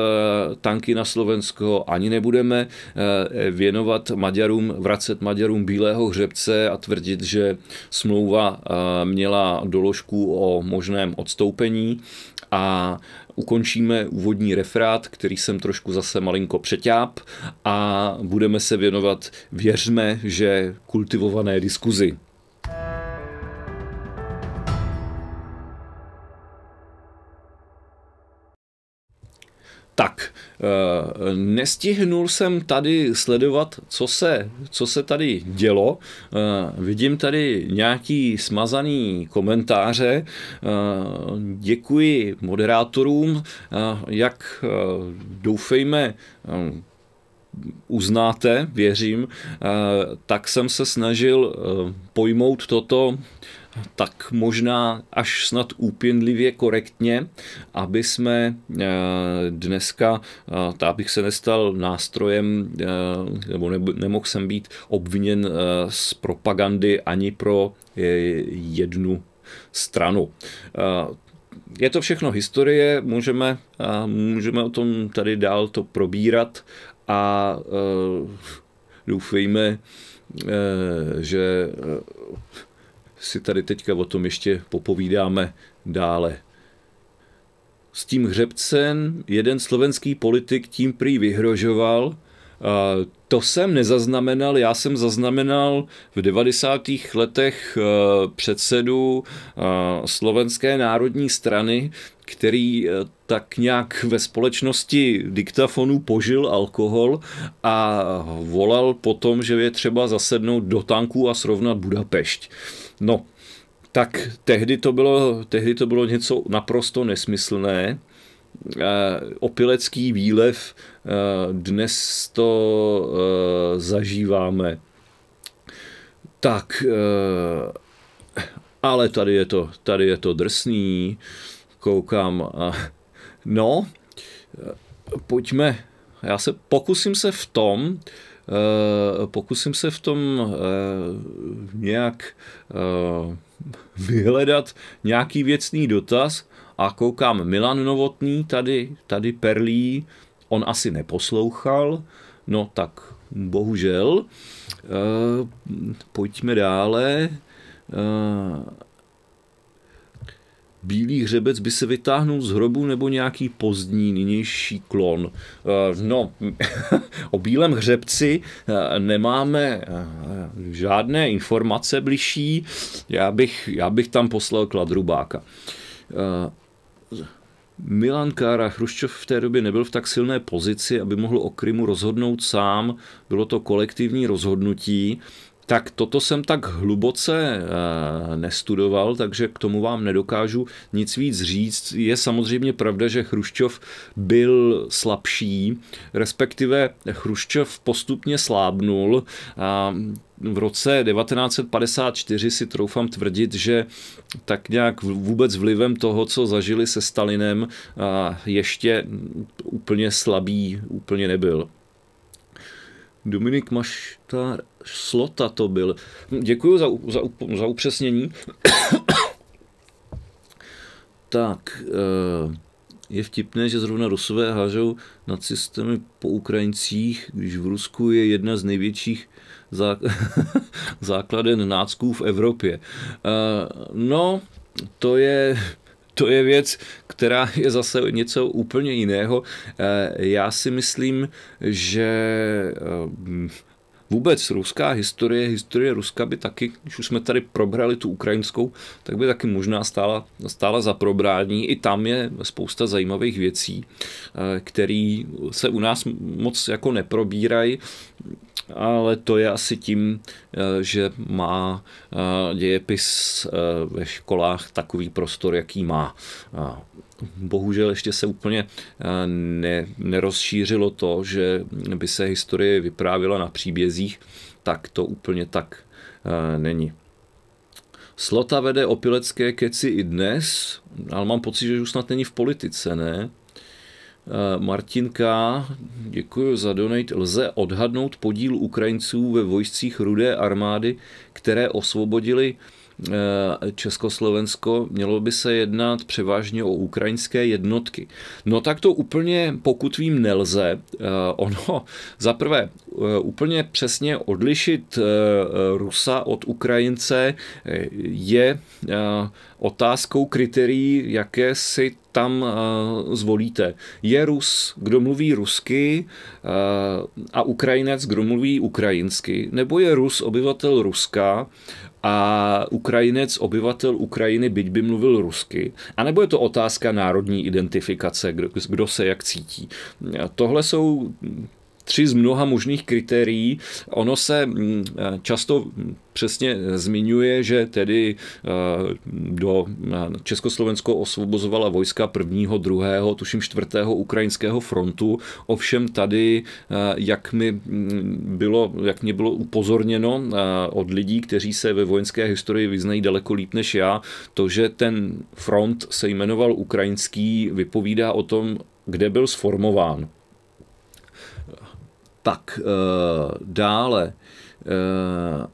tanky na Slovensko, ani nebudeme eh, věnovat Maďarům, vracet Maďarům bílého hřebce a tvrdit, že smlouva měla doložku o možném odstoupení a ukončíme úvodní referát, který jsem trošku zase malinko přeťáp a budeme se věnovat, věřme, že kultivované diskuzi. thank you Tak, eh, nestihnul jsem tady sledovat, co se, co se tady dělo. Eh, vidím tady nějaký smazaný komentáře. Eh, děkuji moderátorům, jak doufejme uznáte, věřím, tak jsem se snažil pojmout toto tak možná až snad úpěnlivě korektně, aby jsme eh, dneska, eh, abych se nestal nástrojem, eh, nebo nemohl jsem být obviněn z propagandy ani pro jednu stranu. Je to všechno historie, můžeme, můžeme o tom tady dál to probírat a doufejme, že si tady teďka o tom ještě popovídáme dále. S tím hřebcem jeden slovenský politik tím prý vyhrožoval. To jsem nezaznamenal, já jsem zaznamenal v 90. letech eh, předsedu eh, Slovenské národní strany, který eh, tak nějak ve společnosti diktafonu požil alkohol a volal potom, že je třeba zasednout do tanku a srovnat Budapešť. No, tak tehdy to bylo, tehdy to bylo něco naprosto nesmyslné. Eh, opilecký výlev eh, dnes to eh, zažíváme. Tak, ale tady je to, tady je to drsný, koukám a no, pojďme, já se pokusím se v tom, Eh, pokusím se v tom eh, nějak eh, vyhledat nějaký věcný dotaz a koukám Milan Novotný, tady, tady perlí, on asi neposlouchal, no tak bohužel. Pojďme dále bílý hřebec by se vytáhnul z hrobu nebo nějaký pozdní, nynější klon. Eh, no, (laughs) o bílém hřebci eh, nemáme eh, žádné informace bližší. Já bych, já bych tam poslal kladrubáka. Milan Kára, Chruščov v té době nebyl v tak silné pozici, aby mohl o Krymu rozhodnout sám. Bylo to kolektivní rozhodnutí tak toto jsem tak hluboce eh, nestudoval, takže k tomu vám nedokážu nic víc říct. Je samozřejmě pravda, že Chruščov byl slabší, respektive Chruščov postupně slábnul. V roce 1954 si troufám tvrdit, že tak nějak vůbec vlivem toho, co zažili se Stalinem, eh, ještě úplně slabý úplně nebyl. Dominik Maštar, Slota to byl. Děkuji za, za, za upřesnění. (coughs) tak, eh, je vtipné, že zrovna Rusové hážou systémy po Ukrajincích, když v Rusku je jedna z největších zá... (laughs) základen nácků v Evropě. Eh, no, to je to je věc, která je zase něco úplně jiného. Eh, já si myslím, že eh, vůbec ruská historie, historie Ruska by taky, když už jsme tady probrali tu ukrajinskou, tak by taky možná stála, stála za probrání. I tam je spousta zajímavých věcí, eh, které se u nás moc jako neprobírají ale to je asi tím, eh, že má eh, dějepis eh, ve školách takový prostor, jaký má. Bohužel ještě se úplně ne, nerozšířilo to, že by se historie vyprávěla na příbězích, tak to úplně tak není. Slota vede opilecké keci i dnes, ale mám pocit, že už snad není v politice, ne? Eh, Martinka, děkuji za donate. Lze odhadnout podíl Ukrajinců ve vojscích Rudé armády, které osvobodili Eh, Československo, mělo by se jednat převážně o ukrajinské jednotky. No tak to úplně, pokud vím, nelze. Eh, ono, (laughs) za prvé, eh, úplně přesně odlišit Rusa od Ukrajince je otázkou kritérií, jaké si tam zvolíte. Je Rus, kdo mluví rusky a Ukrajinec, kdo mluví ukrajinsky, nebo je Rus obyvatel Ruska a Ukrajinec, obyvatel Ukrajiny, byť by mluvil rusky, a nebo je to otázka národní identifikace, kdo, kdo se jak cítí. Tohle jsou tři z mnoha možných kritérií. Ono se mm, často mm, přesně zmiňuje, že tedy eh, do Československo osvobozovala vojska prvního, druhého, tuším čtvrtého ukrajinského frontu. Ovšem tady, eh, jak mi mm, bylo, jak mě bylo upozorněno eh, od lidí, kteří se ve vojenské historii vyznají daleko líp než já, to, že ten front se jmenoval ukrajinský, vypovídá o tom, kde byl sformován. Tak eh, dále. Eh,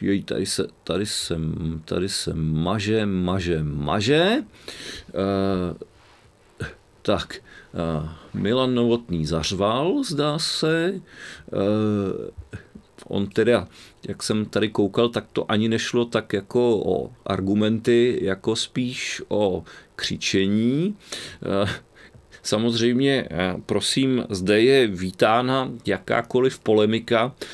jej, tady se, tady se, tady se maže, maže, maže. Eh, tak, Milan Novotný zařval, zdá se. On teda, jak jsem tady koukal, tak to ani nešlo tak jako o argumenty, jako spíš o křičení. Samozřejmě, eh, prosím, zde je vítána jakákoliv polemika, eh,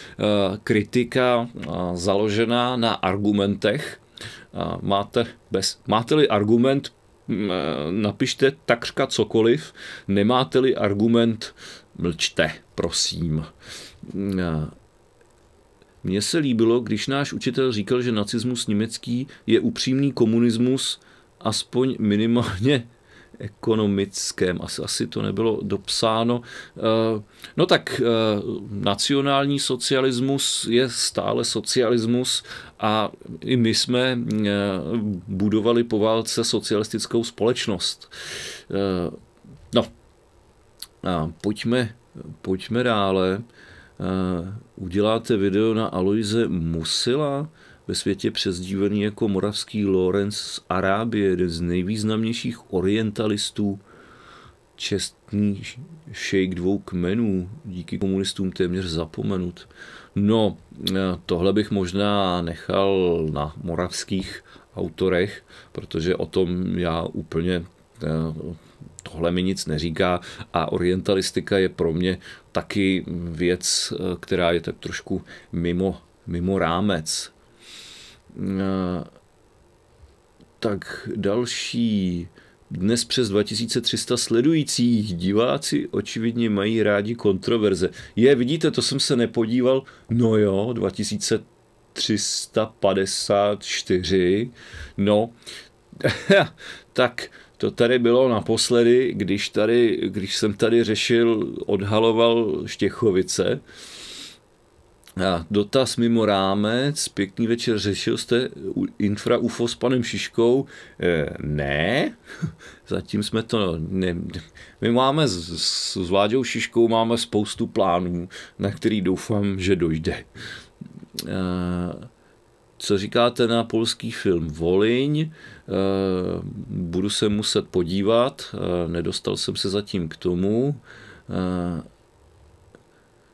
kritika eh, založená na argumentech. Máte bez, máte-li argument, mm, napište takřka cokoliv, nemáte-li argument, mlčte, prosím. Mně se líbilo, když náš učitel říkal, že nacismus německý je upřímný komunismus, aspoň minimálně ekonomickém, asi, asi to nebylo dopsáno. Eh, no tak eh, nacionální socialismus je stále socialismus a i my jsme eh, budovali po válce socialistickou společnost. No, a pojďme, pojďme dále. Uděláte video na Aloise Musila? ve světě přezdívaný jako moravský Lorenz z Arábie, jeden z nejvýznamnějších orientalistů, čestný šejk dvou kmenů, díky komunistům téměř zapomenut. No, e, tohle bych možná nechal na moravských autorech, protože o tom já úplně e, tohle mi nic neříká a orientalistika je pro mě taky věc, e, která je tak trošku mimo, mimo rámec Eh, tak další dnes přes 2300 sledujících diváci očividně mají rádi kontroverze. Je, vidíte, to jsem se nepodíval. No jo, 2354. No, (laughs) tak to tady bylo naposledy, když, tady, když jsem tady řešil, odhaloval Štěchovice. Dotaz mimo rámec, pěkný večer, řešil jste infra UFO s panem Šiškou? E, ne, (laughs) zatím jsme to... Ne, my máme s, s Vláďou Šiškou máme spoustu plánů, na který doufám, že dojde. E, co říkáte na polský film Voliň? E, budu se muset podívat, e, nedostal jsem se zatím k tomu. E,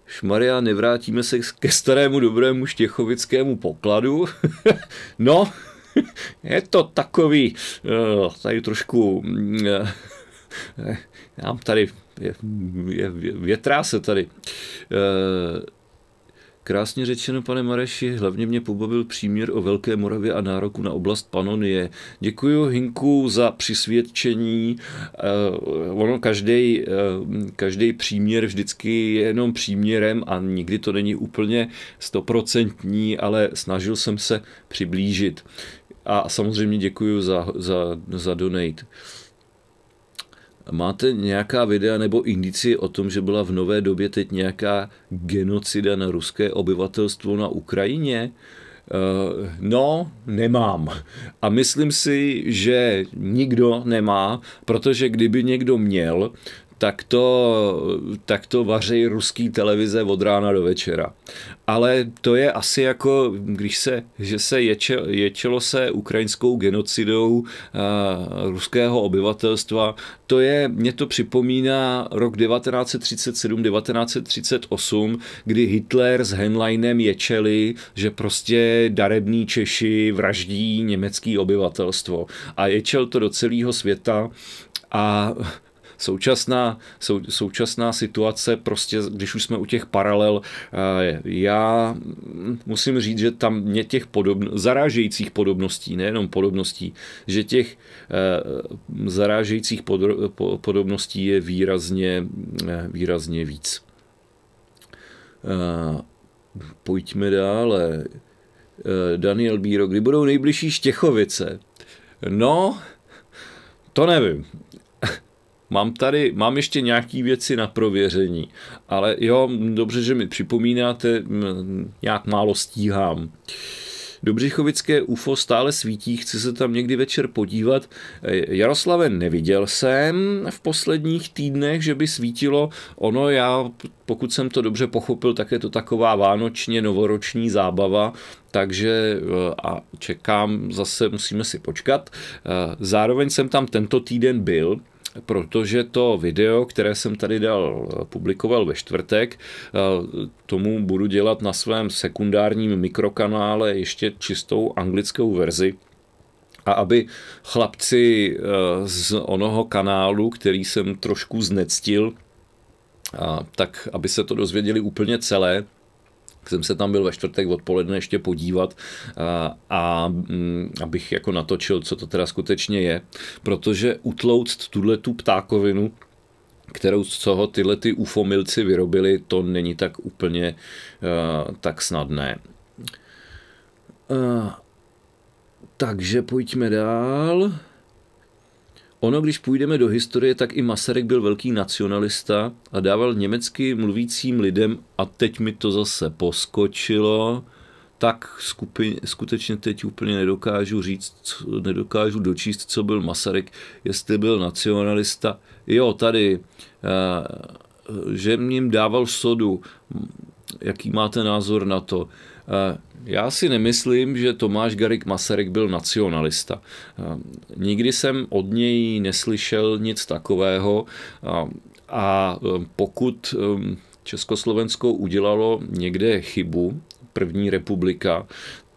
Šmaria, nevrátíme se ke starému dobrému štěchovickému pokladu. (laughs) no, (laughs) je to takový, eh, tady trošku, eh, nám tady je, je, větrá se tady. Eh, Krásně řečeno, pane Mareši, hlavně mě pobavil příměr o Velké Moravě a nároku na oblast Panonie. Děkuji Hinku za přisvědčení. Eh, ono, každý eh, příměr vždycky je jenom příměrem a nikdy to není úplně stoprocentní, ale snažil jsem se přiblížit. A samozřejmě děkuji za, za, za donate. Máte nějaká videa nebo indici o tom, že byla v nové době teď nějaká genocida na ruské obyvatelstvo na Ukrajině? Eh, no, nemám. A myslím si, že nikdo nemá, protože kdyby někdo měl, tak to, tak to vaří ruský televize od rána do večera. Ale to je asi jako, když se, že se ječe, ječelo se ukrajinskou genocidou uh, ruského obyvatelstva, to je, mě to připomíná rok 1937-1938, kdy Hitler s Henleinem ječeli, že prostě darební Češi vraždí německý obyvatelstvo. A ječel to do celého světa a současná, sou, současná situace, prostě když už jsme u těch paralel, eh, já musím říct, že tam mě těch podobn, zarážejících podobností, nejenom podobností, že těch eh, zarážejících podobností je výrazně, eh, výrazně víc. Pojďme dále. Daniel Bíro, kdy budou nejbližší Štěchovice? No, to nevím. Mám tady, mám ještě nějaký věci na prověření, ale jo, dobře, že mi připomínáte, nějak málo stíhám. Dobřichovické UFO stále svítí, chci se tam někdy večer podívat. E, Jaroslave neviděl jsem v posledních týdnech, že by svítilo. Ono, já, pokud jsem to dobře pochopil, tak je to taková vánočně novoroční zábava, takže e, a čekám, zase musíme si počkat. E, zároveň jsem tam tento týden byl, protože to video, které jsem tady dal, eh, publikoval ve čtvrtek, eh, tomu budu dělat na svém sekundárním mikrokanále ještě čistou anglickou verzi, a aby chlapci eh, z onoho kanálu, který jsem trošku znectil, tak aby se to dozvěděli úplně celé, jsem se tam byl ve čtvrtek odpoledne ještě podívat a, a mm, abych jako natočil, co to teda skutečně je, protože utlouct tuhle tu ptákovinu, kterou z toho tyhle ty ufomilci vyrobili, to není tak úplně uh, tak snadné. Uh, takže pojďme dál. Ono, když půjdeme do historie, tak i Masaryk byl velký nacionalista a dával německy mluvícím lidem, a teď mi to zase poskočilo, tak skupin, skutečně teď úplně nedokážu říct, nedokážu dočíst, co byl Masaryk, jestli byl nacionalista. Jo, tady, eh, že jim dával sodu, jaký máte názor na to. Eh, já si nemyslím, že Tomáš Garik Masaryk byl nacionalista. Nikdy jsem od něj neslyšel nic takového a pokud um, Československo udělalo někde chybu, první republika,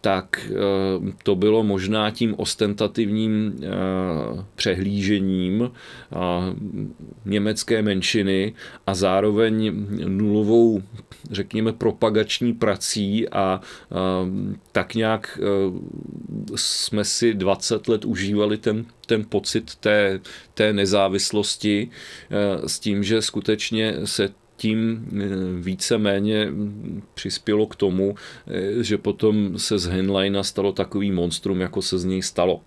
tak eh, to bylo možná tím ostentativním eh, přehlížením eh, německé menšiny a zároveň nulovou, řekněme, propagační prací a tak nějak jsme si 20 let užívali ten, ten pocit té, té nezávislosti s tím, že skutečně se tím eh, více-méně přispělo k tomu, eh, že potom se z Henleina stalo takový monstrum, jako se z něj stalo.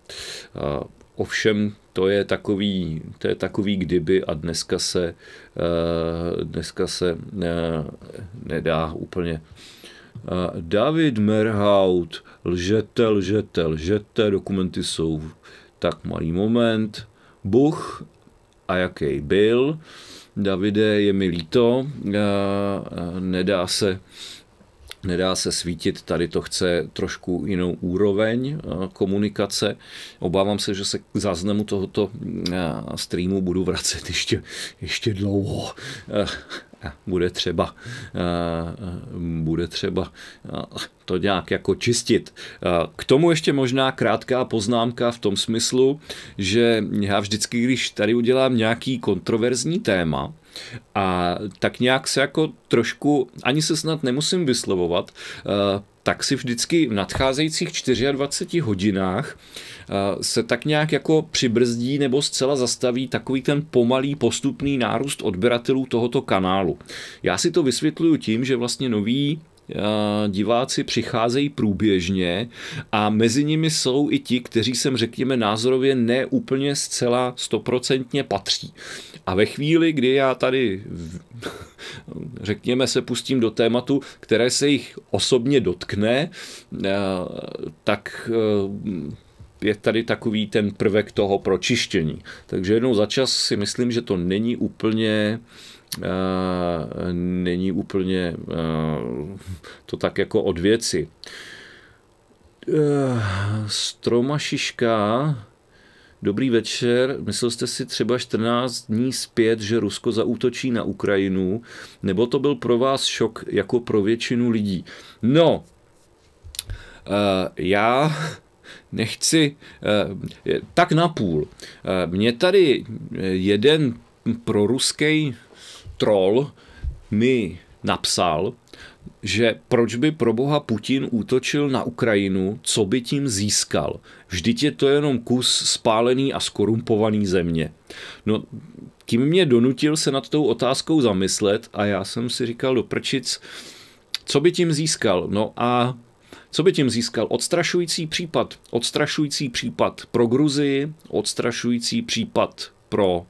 Ovšem to je takový, to je takový kdyby a dneska se, eh, dneska se nedá úplně. David Merhaut, lžete, lžete, lžete, dokumenty jsou tak malý moment. Bůh a jaký byl. Uh, Davide, je mi líto, eh, nedá se nedá se svítit, tady to chce trošku jinou úroveň eh, komunikace. Obávám se, že se k záznamu tohoto eh, streamu budu vracet ještě, ještě dlouho bude třeba, bude třeba to nějak jako čistit. K tomu ještě možná krátká poznámka v tom smyslu, že já vždycky, když tady udělám nějaký kontroverzní téma, a tak nějak se jako trošku, ani se snad nemusím vyslovovat, tak si vždycky v nadcházejících 24 hodinách eh, se tak nějak jako přibrzdí nebo zcela zastaví takový ten pomalý postupný nárůst odběratelů tohoto kanálu. Já si to vysvětluju tím, že vlastně nový diváci přicházejí průběžně a mezi nimi jsou i ti, kteří sem řekněme názorově neúplně zcela stoprocentně patří. A ve chvíli, kdy já tady (laughs) řekněme se pustím do tématu, které se jich osobně dotkne, tak je tady takový ten prvek toho pročištění. Takže jednou za čas si myslím, že to není úplně není úplně to tak jako od věci. Eh, Stroma Šiška, dobrý večer. Myslel jste si třeba 14 dní zpět, že Rusko zaútočí na Ukrajinu, nebo to byl pro vás šok jako pro většinu lidí? No, eh, já nechci, eh, tak napůl. Mě tady jeden proruský troll mi napsal, že proč by pro boha Putin útočil na Ukrajinu, co by tím získal. Vždyť je to jenom kus spálený a skorumpovaný země. No, tím mě donutil se nad tou otázkou zamyslet a já jsem si říkal do prčic, co by tím získal? No a co by tím získal? Odstrašující případ. Odstrašující případ pro Gruzii, odstrašující případ pro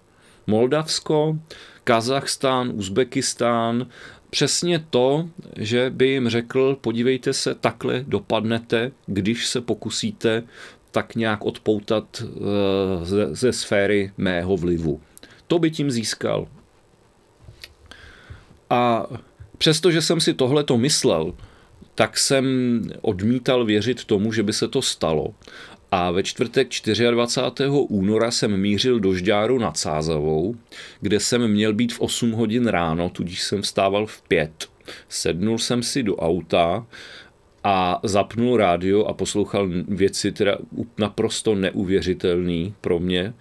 Moldavsko, Kazachstán, Uzbekistán, přesně to, že by jim řekl, podívejte se, takhle dopadnete, když se pokusíte tak nějak odpoutat eh, ze, ze sféry mého vlivu. To by tím získal. A přestože jsem si tohle to myslel, tak jsem odmítal věřit tomu, že by se to stalo. A ve čtvrtek 24. února jsem mířil do Žďáru nad Sázavou, kde jsem měl být v 8 hodin ráno, tudíž jsem vstával v 5. Sednul jsem si do auta a zapnul rádio a poslouchal věci teda naprosto neuvěřitelný pro mě.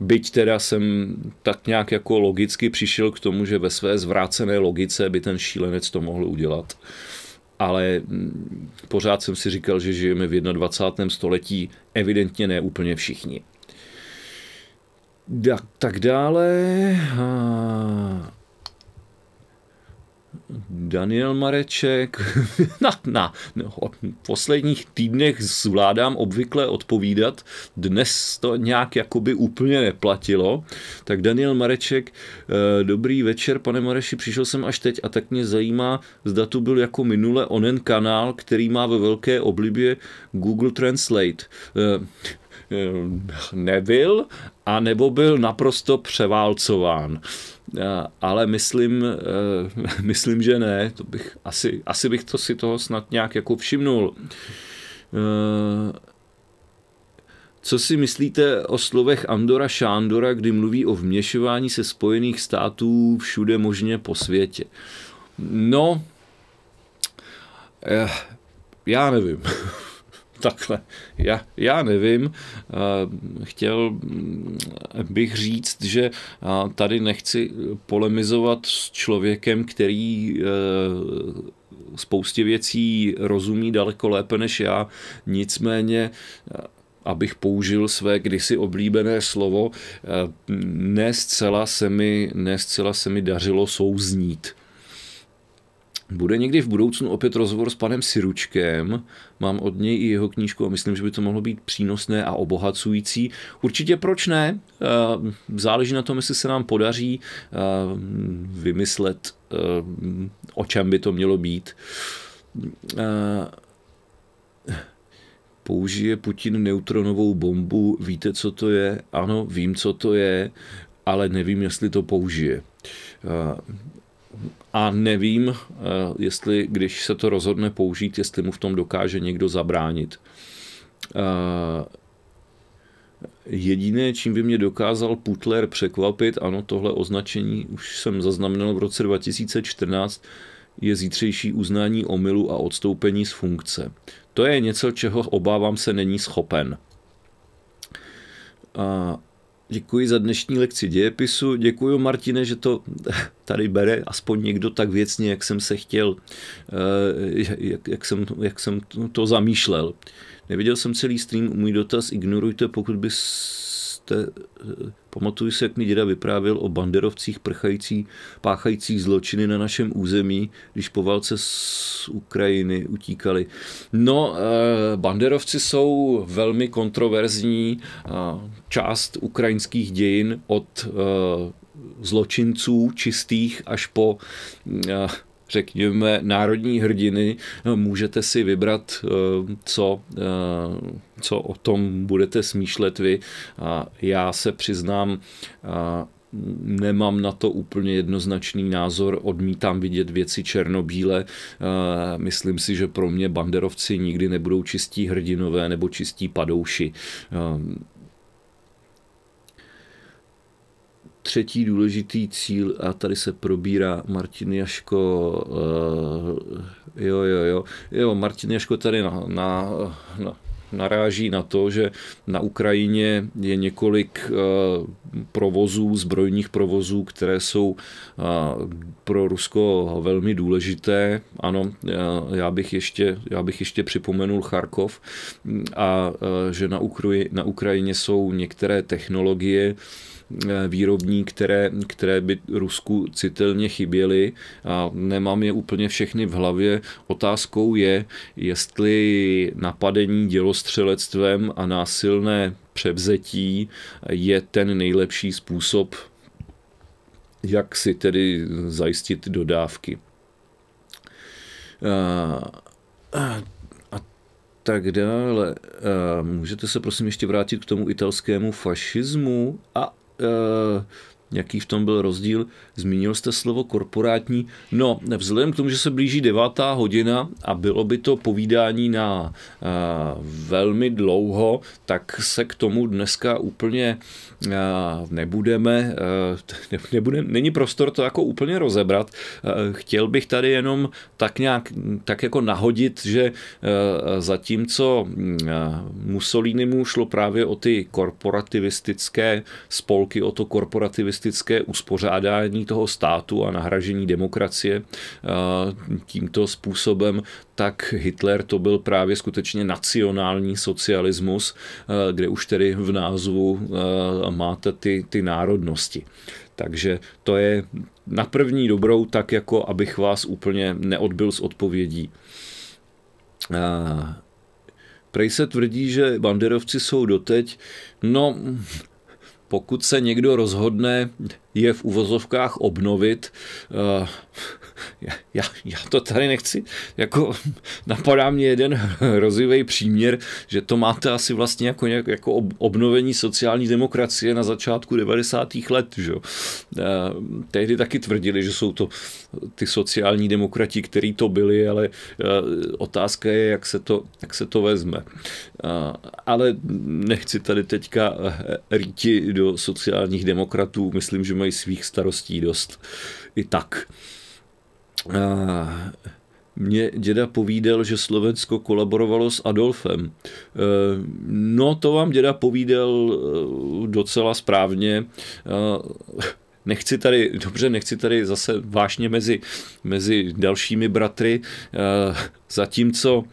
Byť teda jsem tak nějak jako logicky přišel k tomu, že ve své zvrácené logice by ten šílenec to mohl udělat ale mm, pořád jsem si říkal, že žijeme v 21. století, evidentně ne úplně všichni. Tak, tak dále. Daniel Mareček. (laughs) Na, na no, posledních týdnech zvládám obvykle odpovídat. Dnes to nějak jakoby úplně neplatilo. Tak Daniel Mareček, eh, dobrý večer, pane Mareši, přišel jsem až teď a tak mě zajímá, zda tu byl jako minule onen kanál, který má ve velké oblibě Google Translate. Eh, Eh, nebyl, a nebo byl naprosto převálcován. Eh, ale myslím, eh, (laughs) myslím, že ne. To bych, asi, asi bych to si toho snad nějak jako všimnul. Co si myslíte o slovech Andora Šándora, kdy mluví o vměšování se Spojených států všude možně po světě? No, já nevím. (laughs) takhle. Já, já nevím. Eh, chtěl bych říct, že eh, tady nechci polemizovat s člověkem, který eh, spoustě věcí rozumí daleko lépe než já. Nicméně abych použil své kdysi oblíbené slovo, ne zcela se mi, ne zcela se mi dařilo souznít bude někdy v budoucnu opět rozhovor s panem Siručkem, mám od něj i jeho knížku a myslím, že by to mohlo být přínosné a obohacující. Určitě proč ne? Eh, záleží na tom, jestli se nám podaří eh, vymyslet, eh, o čem by to mělo být. Použije Putin neutronovou bombu, víte, co to je? Ano, vím, co to je, ale nevím, jestli to použije a nevím, eh, jestli když se to rozhodne použít, jestli mu v tom dokáže někdo zabránit. Eh, jediné, čím by mě dokázal Putler překvapit, ano, tohle označení už jsem zaznamenal v roce 2014, je zítřejší uznání omylu a odstoupení z funkce. To je něco, čeho obávám se není schopen. Eh, Děkuji za dnešní lekci dějepisu. Děkuji Martine, že to (laughs) tady bere aspoň někdo tak věcně, jak jsem se chtěl, eh, jak, jak, jsem, jak jsem to zamýšlel. Neviděl jsem celý stream, můj dotaz ignorujte, pokud bys to eh, pamatuju se, jak mi děda vyprávěl o banderovcích prchající, páchajících zločiny na našem území, když po válce z Ukrajiny utíkali. No, eh, banderovci jsou velmi kontroverzní část ukrajinských dějin od eh, zločinců čistých až po řekněme, národní hrdiny, no, můžete si vybrat, eh, co, eh, co o tom budete smýšlet vy. A já se přiznám, nemám na to úplně jednoznačný názor, odmítám vidět věci černobíle. Eh, myslím si, že pro mě banderovci nikdy nebudou čistí hrdinové nebo čistí padouši. třetí důležitý cíl, a tady se probírá Martin Jaško, uh, jo, jo, jo, jo, Martin Jaško tady na, na, na naráží na to, že na Ukrajině je několik eh, provozů, zbrojních provozů, které jsou eh, pro Rusko velmi důležité. Ano, já bych ještě, já bych ještě připomenul Charkov a že na, Ukruji, na Ukrajině jsou některé technologie, Eh, výrobní, které, které by Rusku citelně chyběly a nemám je úplně všechny v hlavě. Otázkou je, jestli napadení dělostřelectvem a násilné převzetí je ten nejlepší způsob, jak si tedy zajistit dodávky. Eh, a tak dále. Eh, můžete se prosím ještě vrátit k tomu italskému fašismu? A 呃。jaký v tom byl rozdíl. Zmínil jste slovo korporátní. No, vzhledem k tomu, že se blíží devátá hodina a bylo by to povídání na a, eh, velmi dlouho, tak se k tomu dneska úplně a, eh, nebudeme, eh, a, (laughs) ne, nebude, není prostor to jako úplně rozebrat. A, chtěl bych tady jenom tak nějak, tak jako nahodit, že a, zatímco a, mu šlo právě o ty korporativistické spolky, o to korporativistické socialistické uspořádání toho státu a nahražení demokracie eh, tímto způsobem, tak Hitler to byl právě skutečně nacionální socialismus, eh, kde už tedy v názvu eh, máte ty, ty národnosti. Takže to je na první dobrou, tak jako abych vás úplně neodbil z odpovědí. Prej se tvrdí, že banderovci jsou doteď, no pokud se někdo rozhodne je v uvozovkách obnovit, eh, já, já, já to tady nechci, jako napadá mě jeden hrozivý příměr, že to máte asi vlastně jako, nějak, jako obnovení sociální demokracie na začátku 90. let, že eh, Tehdy taky tvrdili, že jsou to ty sociální demokrati, který to byli, ale eh, otázka je, jak se to, jak se to vezme. Eh, ale nechci tady teďka rýti do sociálních demokratů, myslím, že mají svých starostí dost i tak. Eh, mě děda povídal, že Slovensko kolaborovalo s Adolfem. Eh, no, to vám děda povídal eh, docela správně. Nechci tady, dobře, nechci tady zase vášně mezi, mezi dalšími bratry, zatímco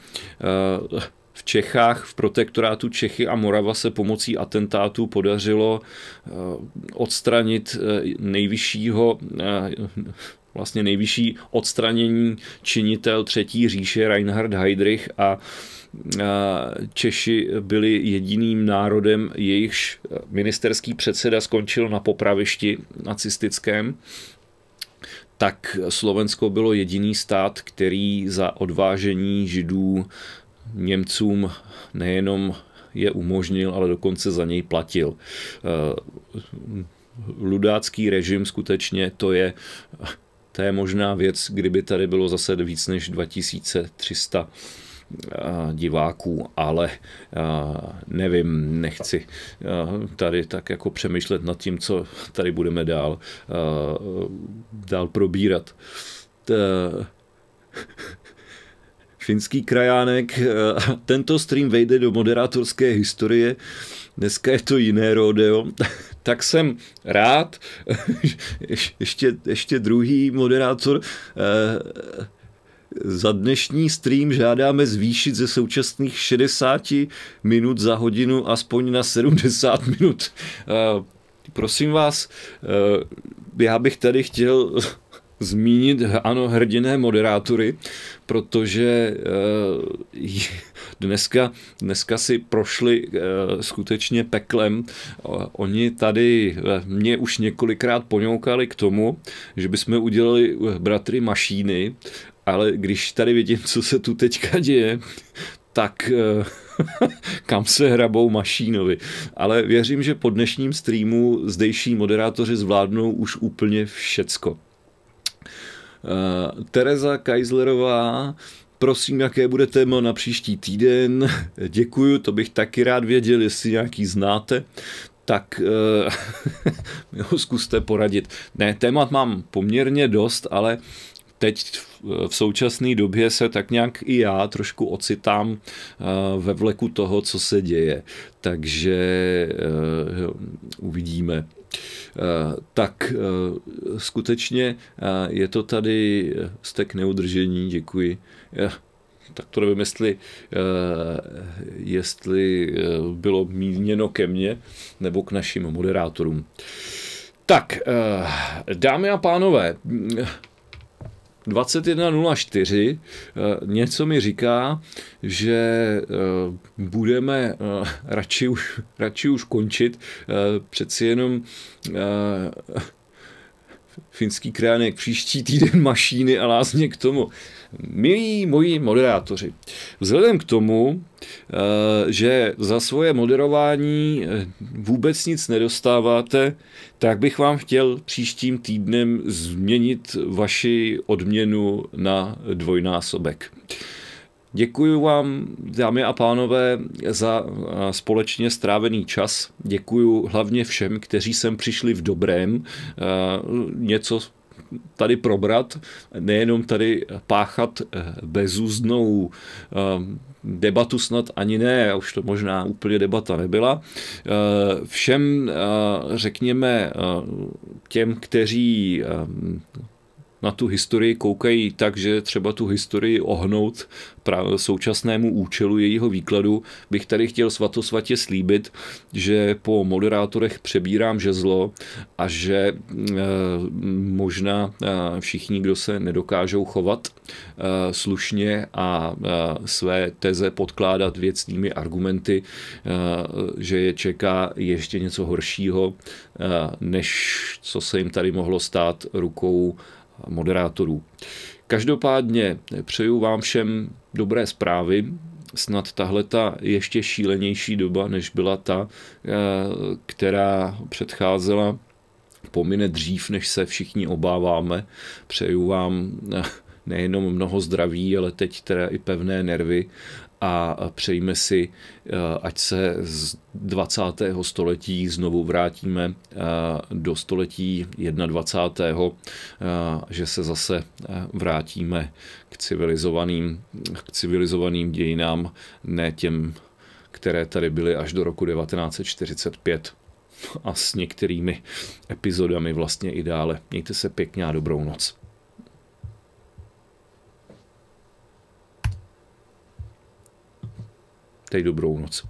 v Čechách, v protektorátu Čechy a Morava se pomocí atentátů podařilo odstranit nejvyššího vlastně nejvyšší odstranění činitel třetí říše Reinhard Heydrich a Češi byli jediným národem, jejichž ministerský předseda skončil na popravišti nacistickém, tak Slovensko bylo jediný stát, který za odvážení židů Němcům nejenom je umožnil, ale dokonce za něj platil. E, ludácký režim skutečně to je to je možná věc, kdyby tady bylo zase víc než 2300 diváků, ale nevím, nechci tady tak jako přemýšlet nad tím, co tady budeme dál, dál probírat. (laughs) Finský krajánek, tento stream vejde do moderátorské historie dneska je to jiné rodeo, (laughs) tak jsem rád, (laughs) ještě, ještě druhý moderátor, eh, za dnešní stream žádáme zvýšit ze současných 60 minut za hodinu aspoň na 70 minut. Eh, prosím vás, eh, já bych tady chtěl zmínit, ano, hrdiné moderátory, protože eh, (laughs) dneska, dneska si prošli eh, skutečně peklem. Oni tady eh, mě už několikrát poňoukali k tomu, že bychom udělali bratry mašíny, ale když tady vidím, co se tu teďka děje, tak (laughs) kam se hrabou Mašínovi. Ale věřím, že po dnešním streamu zdejší moderátoři zvládnou už úplně všecko. Eh, Tereza Kajzlerová, prosím, jaké bude téma na příští týden. (laughs) Děkuju, to bych taky rád věděl, jestli nějaký znáte. Tak uh, (laughs) mi ho zkuste poradit. Ne, témat mám poměrně dost, ale teď v současné době se tak nějak i já trošku ocitám eh, ve vleku toho, co se děje. Takže uvidíme. Eh, tak eh, skutečně eh, je to tady stek neudržení, děkuji. Tak to nevím, jestli, jestli bylo míněno ke mně nebo k našim moderátorům. Tak, dámy a pánové, 21.04 eh, něco mi říká, že eh, budeme eh, radši už, radši už končit, přeci jenom finský kránek příští týden mašíny a lázně k tomu. Milí moji moderátoři, vzhledem k tomu, eh, že za svoje moderování eh, vůbec nic nedostáváte, tak bych vám chtěl příštím týdnem změnit vaši odměnu na dvojnásobek. Děkuji vám, dámy a pánové, za eh, společně strávený čas. Děkuji hlavně všem, kteří sem přišli v dobrém. Něco tady probrat, nejenom tady páchat eh, bezúznou ehm, debatu snad ani ne, už to možná úplně debata nebyla. Eh, všem, eh, řekněme, těm, kteří ehm, na tu historii koukají tak, že třeba tu historii ohnout současnému účelu jejího výkladu, bych tady chtěl svatosvatě slíbit, že po moderátorech přebírám žezlo a že eh, možná eh, všichni, kdo se nedokážou chovat eh, slušně a své teze podkládat věcnými argumenty, že je čeká ještě něco horšího, než co se jim tady mohlo stát rukou moderátorů. Každopádně přeju vám všem dobré zprávy, snad tahle ta ještě šílenější doba, než byla ta, eh, která předcházela, pomine dřív, než se všichni obáváme. Přeju vám eh, nejenom mnoho zdraví, ale teď teda i pevné nervy a přejme si, eh, ať se z 20. století znovu vrátíme eh, do století 21. Eh, že se zase vrátíme k civilizovaným, k civilizovaným dějinám, ne těm, které tady byly až do roku 1945 a s některými epizodami vlastně i dále. Mějte se pěkně a dobrou noc. Teď dobrou noc.